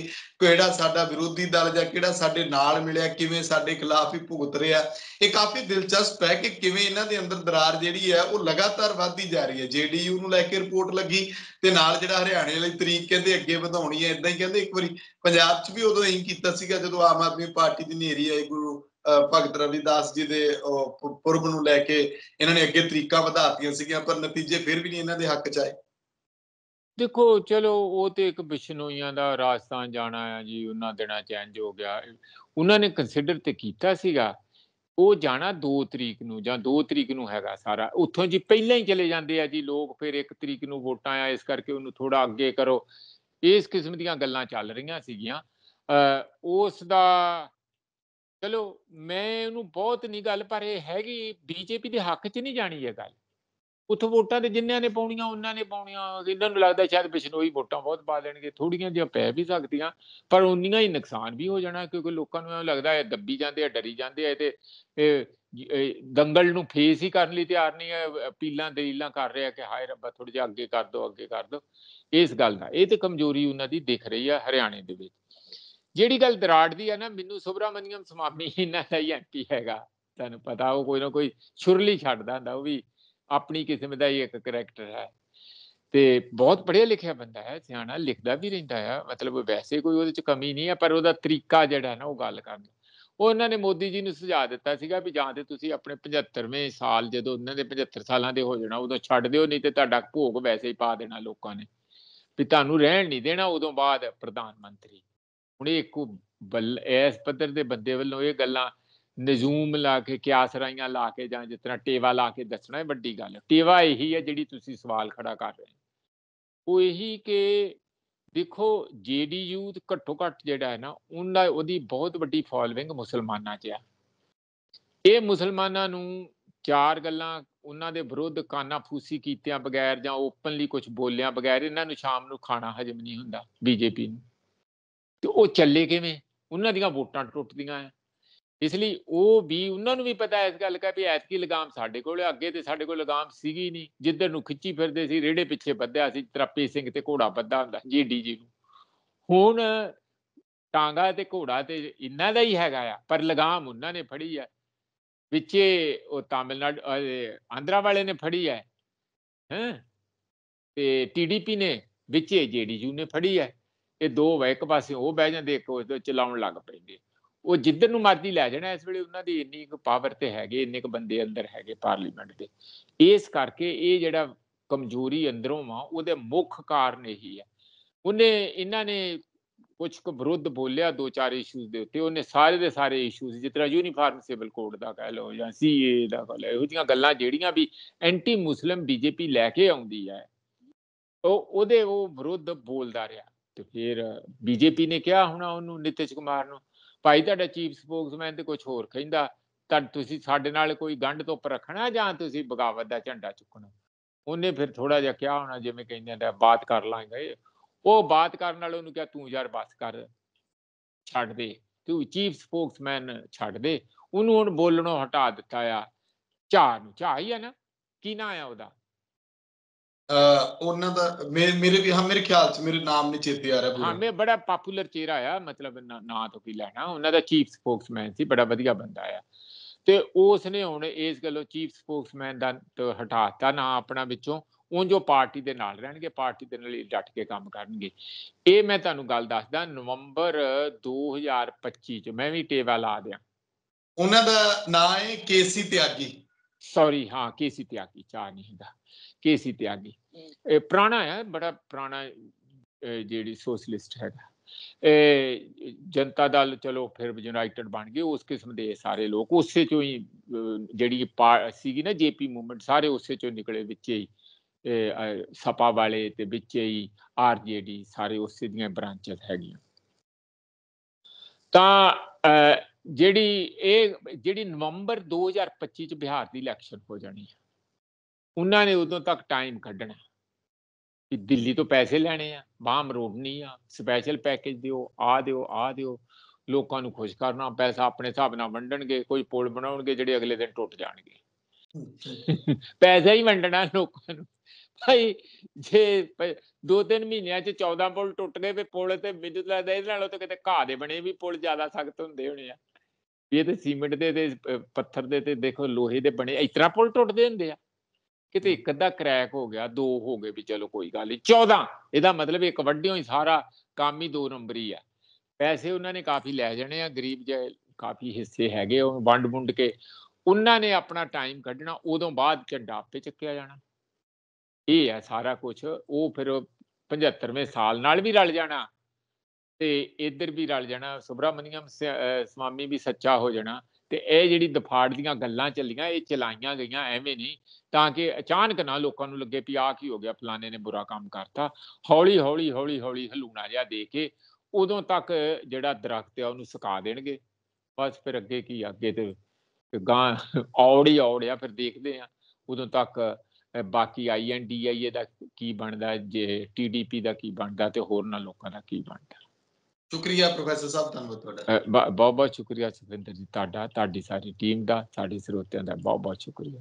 ਕਿਹੜਾ ਸਾਡਾ ਵਿਰੋਧੀ ਦਲ ਜਾਂ ਕਿਹੜਾ ਸਾਡੇ ਨਾਲ ਮਿਲਿਆ ਕਿਵੇਂ ਸਾਡੇ ਖਿਲਾਫ ਹੀ ਭੁਗਤ ਰਿਹਾ ਇਹ ਕਾਫੀ ਦਿਲਚਸਪ ਹੈ ਕਿ ਕਿਵੇਂ ਇਹਨਾਂ ਦੇ ਅੰਦਰ ਦਰਾਰ ਜਿਹੜੀ ਹੈ ਉਹ ਲਗਾਤਾਰ ਵਧਦੀ ਜਾ ਰਹੀ ਹੈ ਜੇਡੀਯੂ ਨੂੰ ਲੈ ਕੇ ਰਿਪੋਰਟ ਲੱਗੀ ਤੇ ਨਾਲ ਜਿਹੜਾ ਹਰਿਆਣੇ ਵਾਲੀ ਤਰੀਕ ਕਹਿੰਦੇ ਅੱਗੇ ਵਧਾਉਣੀ ਹੈ ਇਦਾਂ ਹੀ ਕਹਿੰਦੇ ਇੱਕ ਵਾਰੀ ਪੰਜਾਬ 'ਚ ਵੀ ਉਦੋਂ ਨਹੀਂ ਕੀਤਾ ਸੀਗਾ ਜਦੋਂ ਆਮ ਆਦਮੀ ਪਾਰਟੀ ਦੀ ਨੇਰੀ ਆਈ ਗੁਰੂ ਭਗਤ ਰਵਿਦਾਸ ਜੀ ਦੇ ਪੁਰਬ ਨੂੰ ਲੈ ਕੇ ਇਹਨਾਂ ਨੇ ਅੱਗੇ ਤਰੀਕਾ ਵਧਾਤੀਆਂ ਸੀਗੀਆਂ ਪਰ ਨਤੀਜੇ ਫਿਰ ਵੀ ਨਹੀਂ ਇਹਨਾਂ ਦੇ ਹੱਕ ਚ ਆਏ ਦੇਖੋ ਚਲੋ ਉਹ ਤੇ ਇੱਕ ਬਿਸ਼ਨੋਈਆਂ ਦਾ ਰਾਜਸਥਾਨ ਜਾਣਾ ਆ ਜੀ ਉਹਨਾਂ ਦਿਨਾਂ ਚੇਂਜ ਹੋ ਗਿਆ ਉਹਨਾਂ ਨੇ ਕੰਸੀਡਰ ਤੇ ਕੀਤਾ ਸੀਗਾ ਉਹ ਜਾਣਾ 2 ਤਰੀਕ ਨੂੰ ਜਾਂ 2 ਤਰੀਕ ਨੂੰ ਹੈਗਾ ਸਾਰਾ ਉੱਥੋਂ ਜੀ ਪਹਿਲਾਂ ਹੀ ਚਲੇ ਜਾਂਦੇ ਆ ਜੀ ਲੋਕ ਫਿਰ 1 ਤਰੀਕ ਨੂੰ ਵੋਟਾਂ ਆ ਇਸ ਕਰਕੇ ਉਹਨੂੰ ਥੋੜਾ ਅੱਗੇ ਕਰੋ ਇਸ ਕਿਸਮ ਦੀਆਂ ਗੱਲਾਂ ਚੱਲ ਰਹੀਆਂ ਸੀਗੀਆਂ ਉਸ ਦਾ ਚਲੋ ਮੈਂ ਉਹਨੂੰ ਬਹੁਤ ਨਹੀਂ ਗੱਲ ਪਰ ਇਹ ਹੈਗੀ ਬੀਜੇਪੀ ਦੇ ਹੱਕ 'ਚ ਨਹੀਂ ਜਾਣੀ ਇਹ ਗੱਲ ਉਥੋਂ ਵੋਟਾਂ ਤੇ ਜਿੰਨਿਆਂ ਨੇ ਪਾਉਣੀਆਂ ਉਹਨਾਂ ਨੇ ਪਾਉਣੀਆਂ ਇਹਨਾਂ ਨੂੰ ਲੱਗਦਾ ਸ਼ਾਇਦ ਪਿਛਨੋਈ ਵੋਟਾਂ ਬਹੁਤ ਪਾ ਦੇਣਗੇ ਥੋੜੀਆਂ ਜਿਹਾ ਪੈ ਵੀ ਸਕਦੀਆਂ ਪਰ ਉਹਨੀਆਂ ਹੀ ਨੁਕਸਾਨ ਵੀ ਹੋ ਜਾਣਾ ਕਿਉਂਕਿ ਲੋਕਾਂ ਨੂੰ ਲੱਗਦਾ ਹੈ ਦੱਬੀ ਜਾਂਦੇ ਆ ਡਰੀ ਜਾਂਦੇ ਆ ਤੇ ਇਹ ਦੰਗਲ ਨੂੰ ਫੇਸ ਹੀ ਕਰਨ ਲਈ ਤਿਆਰ ਨਹੀਂ ਹੈ ਅਪੀਲਾਂ ਦਲੀਲਾਂ ਕਰ ਰਿਹਾ ਕਿ ਹਾਏ ਰੱਬਾ ਥੋੜੀ ਜਿਹਾ ਅੱਗੇ ਕਰ ਦਿਓ ਅੱਗੇ ਕਰ ਦਿਓ ਇਸ ਗੱਲ ਦਾ ਇਹ ਤੇ ਕਮਜ਼ੋਰੀ ਉਹਨਾਂ ਦੀ ਦਿਖ ਰਹੀ ਆ ਹਰਿਆਣੇ ਦੇ ਵਿੱਚ ਜਿਹੜੀ ਗੱਲ ਦਰਾੜ ਦੀ ਹੈ ਨਾ ਮੈਨੂੰ ਸੁਬਰਾਮਨੀਅਮ ਸਮਾਮੀ ਇਹਨਾਂ ਦਾ ਹੀ ਐਂਟੀ ਹੈਗਾ ਤੁਹਾਨੂੰ ਪਤਾ ਉਹ ਕੋਈ ਨਾ ਕੋਈ ਛੁਰਲੀ ਛੱਡਦਾ ਹੁੰਦਾ ਉਹ ਵੀ ਆਪਣੀ ਕਿਸਮ ਦਾ ਹੀ ਇੱਕ ਕੈਰੈਕਟਰ ਹੈ ਤੇ ਬਹੁਤ ਪੜ੍ਹਿਆ ਲਿਖਿਆ ਬੰਦਾ ਹੈ ਸਿਆਣਾ ਲਿਖਦਾ ਵੀ ਰਹਿੰਦਾ ਆ ਮਤਲਬ ਵੈਸੇ ਕੋਈ ਉਹਦੇ ਚ ਕਮੀ ਨਹੀਂ ਆ ਪਰ ਉਹਦਾ ਤਰੀਕਾ ਜਿਹੜਾ ਨਾ ਉਹ ਗੱਲ ਕਰਨ ਉਹ ਉਹਨਾਂ ਨੇ ਮੋਦੀ ਜੀ ਨੂੰ ਸੁਝਾ ਦਿੱਤਾ ਸੀਗਾ ਵੀ ਜਾਂ ਤੇ ਤੁਸੀਂ ਆਪਣੇ 75ਵੇਂ ਸਾਲ ਜਦੋਂ ਉਹਨਾਂ ਦੇ 75 ਸਾਲਾਂ ਦੇ ਹੋ ਜਾਣਾ ਉਦੋਂ ਛੱਡ ਦਿਓ ਨਹੀਂ ਤੇ ਤੁਹਾਡਾ ਭੋਗ ਵੈਸੇ ਹੀ ਪਾ ਦੇਣਾ ਲੋਕਾਂ ਨੇ ਵੀ ਤੁਹਾਨੂੰ ਰਹਿਣ ਨਹੀਂ ਦੇਣਾ ਉਦੋਂ ਬਾਅਦ ਪ੍ਰਧਾਨ ਮੰਤਰੀ ਹੁਣ ਇੱਕ ਬੱਲ ਬਲ ਇਸ ਪੱਧਰ ਦੇ ਬੰਦੇ ਵੱਲੋਂ ਇਹ ਗੱਲਾਂ ਨਜ਼ੂਮ ਲਾ ਕੇ ਕਿਆਸ ਰਾਈਆਂ ਲਾ ਕੇ ਜਾਂ ਜਿਤਨਾ ਟੇਵਾ ਲਾ ਕੇ ਦੱਸਣਾ ਹੈ ਵੱਡੀ ਗੱਲ ਟੇਵਾ ਇਹੀ ਹੈ ਜਿਹੜੀ ਤੁਸੀਂ ਸਵਾਲ ਖੜਾ ਕਰ ਰਹੇ ਹੋ ਉਹ ਇਹੀ ਕਿ ਦੇਖੋ ਜੀਡੀਯੂ ਘੱਟੋ ਘੱਟ ਜਿਹੜਾ ਹੈ ਨਾ ਉਹਨਾਂ ਉਹਦੀ ਬਹੁਤ ਵੱਡੀ ਫਾਲੋਇੰਗ ਮੁਸਲਮਾਨਾਂ 'ਚ ਆ ਇਹ ਮੁਸਲਮਾਨਾਂ ਨੂੰ ਚਾਰ ਗੱਲਾਂ ਉਹਨਾਂ ਦੇ ਵਿਰੁੱਧ ਕਾਨਾ ਫੂਸੀ ਕੀਤਿਆਂ ਬਗੈਰ ਜਾਂ ਓਪਨਲੀ ਕੁਝ ਬੋਲਿਆਂ ਬਗੈਰ ਇਹਨਾਂ ਨੂੰ ਸ਼ਾਮ ਨੂੰ ਖਾਣਾ ਹਜਮ ਨਹੀਂ ਹੁੰਦਾ ਬੀਜੇਪੀ ਨੂੰ ਤੇ ਉਹ ਚੱਲੇ ਕਿਵੇਂ ਉਹਨਾਂ ਦੀਆਂ ਵੋਟਾਂ ਟੁੱਟਦੀਆਂ ਆ ਇਸ ਲਈ ਉਹ ਵੀ ਉਹਨਾਂ ਨੂੰ ਵੀ ਪਤਾ ਇਸ ਗੱਲ ਕਾ ਵੀ ਐਤਕੀ ਲਗਾਮ ਸਾਡੇ ਕੋਲ ਅੱਗੇ ਤੇ ਸਾਡੇ ਕੋਲ ਲਗਾਮ ਸੀਗੀ ਨਹੀਂ ਜਿੱਧਰ ਨੂੰ ਖਿੱਚੀ ਫਿਰਦੇ ਸੀ ਰੇੜੇ ਪਿੱਛੇ ਬੱਧਿਆ ਸੀ ਤਰਪੀ ਸਿੰਘ ਤੇ ਘੋੜਾ ਬੱਧਾ ਹੁੰਦਾ ਜੀ ਡੀਜੀ ਨੂੰ ਹੁਣ ਟਾਂਗਾ ਤੇ ਘੋੜਾ ਤੇ ਇੰਨਾ ਦਾ ਹੀ ਹੈਗਾ ਆ ਪਰ ਲਗਾਮ ਉਹਨਾਂ ਨੇ ਫੜੀ ਆ ਵਿੱਚੇ ਉਹ ਤਾਮਿਲਨਾਡੂ ਆਂਧਰਾ ਵਾਲੇ ਨੇ ਫੜੀ ਆ ਹੈ ਤੇ ਟੀਡੀਪੀ ਨੇ ਵਿੱਚੇ ਜੀਡੀਯੂ ਨੇ ਫੜੀ ਆ ਇਹ ਦੋ ਵਾ ਇੱਕ ਪਾਸੇ ਉਹ ਬਹਿ ਜਾਂਦੇ ਇੱਕ ਉਸ ਦੇ ਚਲਾਉਣ ਲੱਗ ਪੈਂਦੇ ਉਹ ਜਿੱਦ ਨੂੰ ਮਰਜ਼ੀ ਲੈ ਜਾਣਾ ਇਸ ਵੇਲੇ ਉਹਨਾਂ ਦੀ ਇੰਨੀ ਕੁ ਪਾਵਰ ਤੇ ਹੈਗੇ ਇੰਨੇ ਕੁ ਬੰਦੇ ਅੰਦਰ ਹੈਗੇ ਪਾਰਲੀਮੈਂਟ ਦੇ ਇਸ ਕਰਕੇ ਇਹ ਜਿਹੜਾ ਕਮਜ਼ੋਰੀ ਅੰਦਰੋਂ ਆ ਉਹਦੇ ਮੁੱਖ ਕਾਰਨ ਇਹੀ ਹੈ ਉਹਨੇ ਇਹਨਾਂ ਨੇ ਕੁਝ ਕੁ ਵਿਰੁੱਧ ਬੋਲਿਆ ਦੋ ਚਾਰ ਇਸ਼ੂਜ਼ ਦੇ ਉੱਤੇ ਉਹਨੇ ਸਾਰੇ ਦੇ ਸਾਰੇ ਇਸ਼ੂਜ਼ ਜਿਸ ਤਰ੍ਹਾਂ ਯੂਨੀਫਾਰਮ ਸਿਵਲ ਕੋਡ ਦਾ ਕਹਿ ਲਓ ਜਾਂ ਸੀਏ ਦਾ ਕਹ ਲਓ ਇਹੋ ਜੀਆਂ ਗੱਲਾਂ ਜਿਹੜੀਆਂ ਵੀ ਐਂਟੀ ਮੁਸਲਮ ਬੀਜੇਪੀ ਲੈ ਕੇ ਆਉਂਦੀ ਹੈ ਉਹ ਉਹਦੇ ਉਹ ਵਿਰੁੱਧ ਬੋਲਦਾ ਰਿਹਾ ਤੇ ਫਿਰ ਬੀਜੇਪੀ ਨੇ ਕਿਹਾ ਹੋਣਾ ਉਹਨੂੰ ਨਿਤਿਸ਼ ਕੁਮਾਰ ਨੂੰ ਭਾਈ ਤੁਹਾਡਾ ਚੀਫ ਸਪੋਕਸਮੈਨ ਤੇ ਕੁਝ ਹੋਰ ਕਹਿੰਦਾ ਤਾਂ ਤੁਸੀਂ ਸਾਡੇ ਨਾਲ ਕੋਈ ਗੰਢ ਤੋਂ ਉੱਪਰ ਰੱਖਣਾ ਜਾਂ ਤੁਸੀਂ ਬਗਾਵਤ ਦਾ ਝੰਡਾ ਚੁੱਕਣਾ ਉਹਨੇ ਫਿਰ ਥੋੜਾ ਜਿਹਾ ਕਿਹਾ ਹੋਣਾ ਜਿਵੇਂ ਕਹਿੰਦੇ ਨੇ ਬਾਤ ਕਰ ਲਾਂਗੇ ਉਹ ਬਾਤ ਕਰਨ ਨਾਲ ਉਹਨੂੰ ਕਿਹਾ ਤੂੰ ਯਾਰ ਬਸ ਕਰ ਛੱਡ ਦੇ ਤੂੰ ਚੀਫ ਸਪੋਕਸਮੈਨ ਛੱਡ ਦੇ ਉਹਨੂੰ ਹੁਣ ਬੋਲਣੋਂ ਹਟਾ ਦਿੱਤਾ ਆ ਚਾਹ ਨੂੰ ਝਾਈ ਆ ਨਾ ਕੀ ਨਾ ਆ ਉਹਦਾ ਉਹਨਾਂ ਦਾ ਮੇਰੇ ਵੀ ਹਾਂ ਮੇਰੇ ਖਿਆਲ ਚ ਮੇਰੇ ਨਾਮ ਨਹੀਂ ਚੇਤੇ ਆ ਰਿਹਾ ਹਾਂ ਮੈਂ ਬੜਾ ਪਪੂਲਰ ਚਿਹਰਾ ਆ ਮਤਲਬ ਨਾਂ ਤੋਂ ਕੀ ਲੈਣਾ ਉਹਨਾਂ ਦਾ ਚੀਫ ਸਪੋਕਸਮੈਨ ਸੀ ਬੜਾ ਵਧੀਆ ਬੰਦਾ ਆ ਤੇ ਉਸ ਨੇ ਹੁਣ ਇਸ ਗੱਲੋਂ ਚੀਫ ਸਪੋਕਸਮੈਨ ਦਾ ਹਟਾਤਾ ਨਾ ਆਪਣਾ ਵਿੱਚੋਂ ਉਹ ਜੋ ਪਾਰਟੀ ਦੇ ਨਾਲ ਰਹਿਣਗੇ ਪਾਰਟੀ ਦੇ ਨਾਲ ਹੀ ਡਟ ਕੇ ਕੰਮ ਕਰਨਗੇ ਇਹ ਮੈਂ ਤੁਹਾਨੂੰ ਗੱਲ ਦੱਸਦਾ ਨਵੰਬਰ 2025 ਚ ਮੈਂ ਵੀ ਟੇਵਾ ਲਾ ਦਿਆਂ ਉਹਨਾਂ ਦਾ ਨਾਂ ਹੈ ਕੇਸੀ ਤਿਆਗੀ ਸੌਰੀ ਹਾਂ ਕੇਸੀ ਤਿਆਗੀ ਚਾਹ ਨਹੀਂ ਦਾ ਕੇਸੀ ਤਿਆਗੀ ਇਹ ਪੁਰਾਣਾ ਹੈ ਬੜਾ ਪੁਰਾਣਾ ਜਿਹੜੀ ਸੋਸ਼ਲਿਸਟ ਹੈਗਾ ਇਹ ਜਨਤਾ ਦਲ ਚਲੋ ਫਿਰ ਯੂਨਾਈਟਿਡ ਬਣ ਗਏ ਉਸ ਕਿਸਮ ਦੇ ਸਾਰੇ ਲੋਕ ਉਸੇ ਚੋਂ ਹੀ ਜਿਹੜੀ ਸੀਗੀ ਨਾ ਜੇਪੀ ਮੂਵਮੈਂਟ ਸਾਰੇ ਉਸੇ ਚੋਂ ਨਿਕਲੇ ਵਿੱਚੇ ਹੀ ਸਪਾ ਵਾਲੇ ਤੇ ਵਿੱਚੇ ਹੀ ਆਰਜੀਡੀ ਸਾਰੇ ਉਸੇ ਦੀਆਂ ਬ੍ਰਾਂਚਸ ਹੈਗੀਆਂ ਤਾਂ ਜਿਹੜੀ ਇਹ ਜਿਹੜੀ ਨਵੰਬਰ 2025 ਚ ਬਿਹਾਰ ਦੀ ਇਲੈਕਸ਼ਨ ਹੋ ਜਾਣੀ ਹੈ ਉਹਨਾਂ ਨੇ ਉਦੋਂ ਤੱਕ ਟਾਈਮ ਕੱਢਣਾ ਕਿ ਦਿੱਲੀ ਤੋਂ ਪੈਸੇ ਲੈਣੇ ਆ ਬਾਹਮ ਰੋਡਨੀ ਆ ਸਪੈਸ਼ਲ ਪੈਕੇਜ ਦਿਓ ਆ ਦਿਓ ਆ ਦਿਓ ਲੋਕਾਂ ਨੂੰ ਖੁਸ਼ ਕਰਨਾ ਪੈਸਾ ਆਪਣੇ ਹਿਸਾਬ ਨਾਲ ਵੰਡਣਗੇ ਕੋਈ ਪੋਲ ਬਣਾਉਣਗੇ ਜਿਹੜੇ ਅਗਲੇ ਦਿਨ ਟੁੱਟ ਜਾਣਗੇ ਪੈਸਾ ਹੀ ਵੰਡਣਾ ਲੋਕਾਂ ਨੂੰ ਭਾਈ ਜੇ ਦੋ ਤਿੰਨ ਮਹੀਨਿਆਂ ਚ 14 ਪੁਲ ਟੁੱਟ ਗਏ ਵੀ ਪੁਲ ਤੇ ਮੈਨੂੰ ਲੱਗਦਾ ਇਹਦੇ ਨਾਲੋਂ ਤਾਂ ਕਿਤੇ ਘਾਹ ਦੇ ਬਣੇ ਵੀ ਪੁਲ ਜ਼ਿਆਦਾ ਸਖਤ ਹੁੰਦੇ ਹੋਣੇ ਆ ਇਹ ਤੇ ਸੀਮੈਂਟ ਦੇ ਤੇ ਪੱਥਰ ਦੇ ਤੇ ਦੇਖੋ ਲੋਹੇ ਦੇ ਬਣੇ ਇਤਨਾ ਪੁਲ ਟੁੱਟਦੇ ਹੁੰਦੇ ਆ ਕਿਤੇ ਇੱਕ ਅੱਧਾ ਕ੍ਰੈਕ ਹੋ ਗਿਆ ਦੋ ਹੋ ਗਏ ਵੀ ਚਲੋ ਕੋਈ ਗੱਲ ਨਹੀਂ 14 ਇਹਦਾ ਮਤਲਬ ਇੱਕ ਵੱਡਿਓ ਹੀ ਸਾਰਾ ਕੰਮ ਹੀ ਦੋ ਨੰਬਰੀ ਆ ਪੈਸੇ ਉਹਨਾਂ ਨੇ ਕਾਫੀ ਲੈ ਜਾਣੇ ਆ ਗਰੀਬ ਜੇ ਕਾਫੀ ਹਿੱਸੇ ਹੈਗੇ ਉਹ ਵੰਡ ਵੁੰਡ ਕੇ ਉਹਨਾਂ ਨੇ ਆਪਣਾ ਟਾਈਮ ਕੱਢਣਾ ਉਦੋਂ ਬਾਅਦ ਝੰਡਾ ਆਪੇ ਚੱਕਿਆ ਜਾਣਾ ਇਹ ਆ ਸਾਰਾ ਕੁਝ ਉਹ ਫਿਰ 75ਵੇਂ ਸਾਲ ਨਾਲ ਵੀ ਰਲ ਜਾਣਾ ਤੇ ਇਧਰ ਵੀ ਰਲ ਜਾਣਾ ਸੁਬਰਾਮਨੀਅਮ ਸਵਾਮੀ ਵੀ ਸੱਚਾ ਹੋ ਜਾਣਾ ਤੇ ਇਹ ਜਿਹੜੀ ਦਫਾੜ ਦੀਆਂ ਗੱਲਾਂ ਚੱਲੀਆਂ ਇਹ ਚਲਾਈਆਂ ਗਈਆਂ ਐਵੇਂ ਨਹੀਂ ਤਾਂ ਕਿ ਅਚਾਨਕ ਨਾ ਲੋਕਾਂ ਨੂੰ ਲੱਗੇ ਵੀ ਆ ਕੀ ਹੋ ਗਿਆ ਫਲਾਣੇ ਨੇ ਬੁਰਾ ਕੰਮ ਕਰਤਾ ਹੌਲੀ ਹੌਲੀ ਹੌਲੀ ਹੌਲੀ ਹਲੂਣਾ ਜਿਹਾ ਦੇ ਕੇ ਉਦੋਂ ਤੱਕ ਜਿਹੜਾ ਦਰਖਤ ਆ ਉਹਨੂੰ ਸੁਕਾ ਦੇਣਗੇ ਬਸ ਫਿਰ ਅੱਗੇ ਕੀ ਅੱਗੇ ਤੇ ਗਾਂ ਔੜੀ ਔੜਿਆ ਫਿਰ ਦੇਖਦੇ ਆ ਉਦੋਂ ਤੱਕ ਬਾਕੀ ਆਈਐਨਡੀਆਈਏ ਦਾ ਕੀ ਬਣਦਾ ਜੇ ਟੀਡੀਪੀ ਦਾ ਕੀ ਬਣਦਾ ਤੇ ਹੋਰ ਨਾ ਲੋਕਾਂ ਦਾ ਕੀ ਬਣਦਾ ਸ਼ੁਕਰੀਆ ਪ੍ਰੋਫੈਸਰ ਸਾਹਿਬ ਧੰਨਵਾਦ ਤੁਹਾਡਾ ਬਹੁਤ ਬਹੁਤ ਸ਼ੁਕਰੀਆ ਸੁਖਿੰਦਰ ਜੀ ਤੁਹਾਡਾ ਤੁਹਾਡੀ ਸਾਰੀ ਟੀਮ ਦਾ ਸਾਡੇ ਸਰੋਤਿਆਂ ਦਾ ਬਹੁਤ ਬਹੁਤ ਸ਼ੁਕਰੀਆ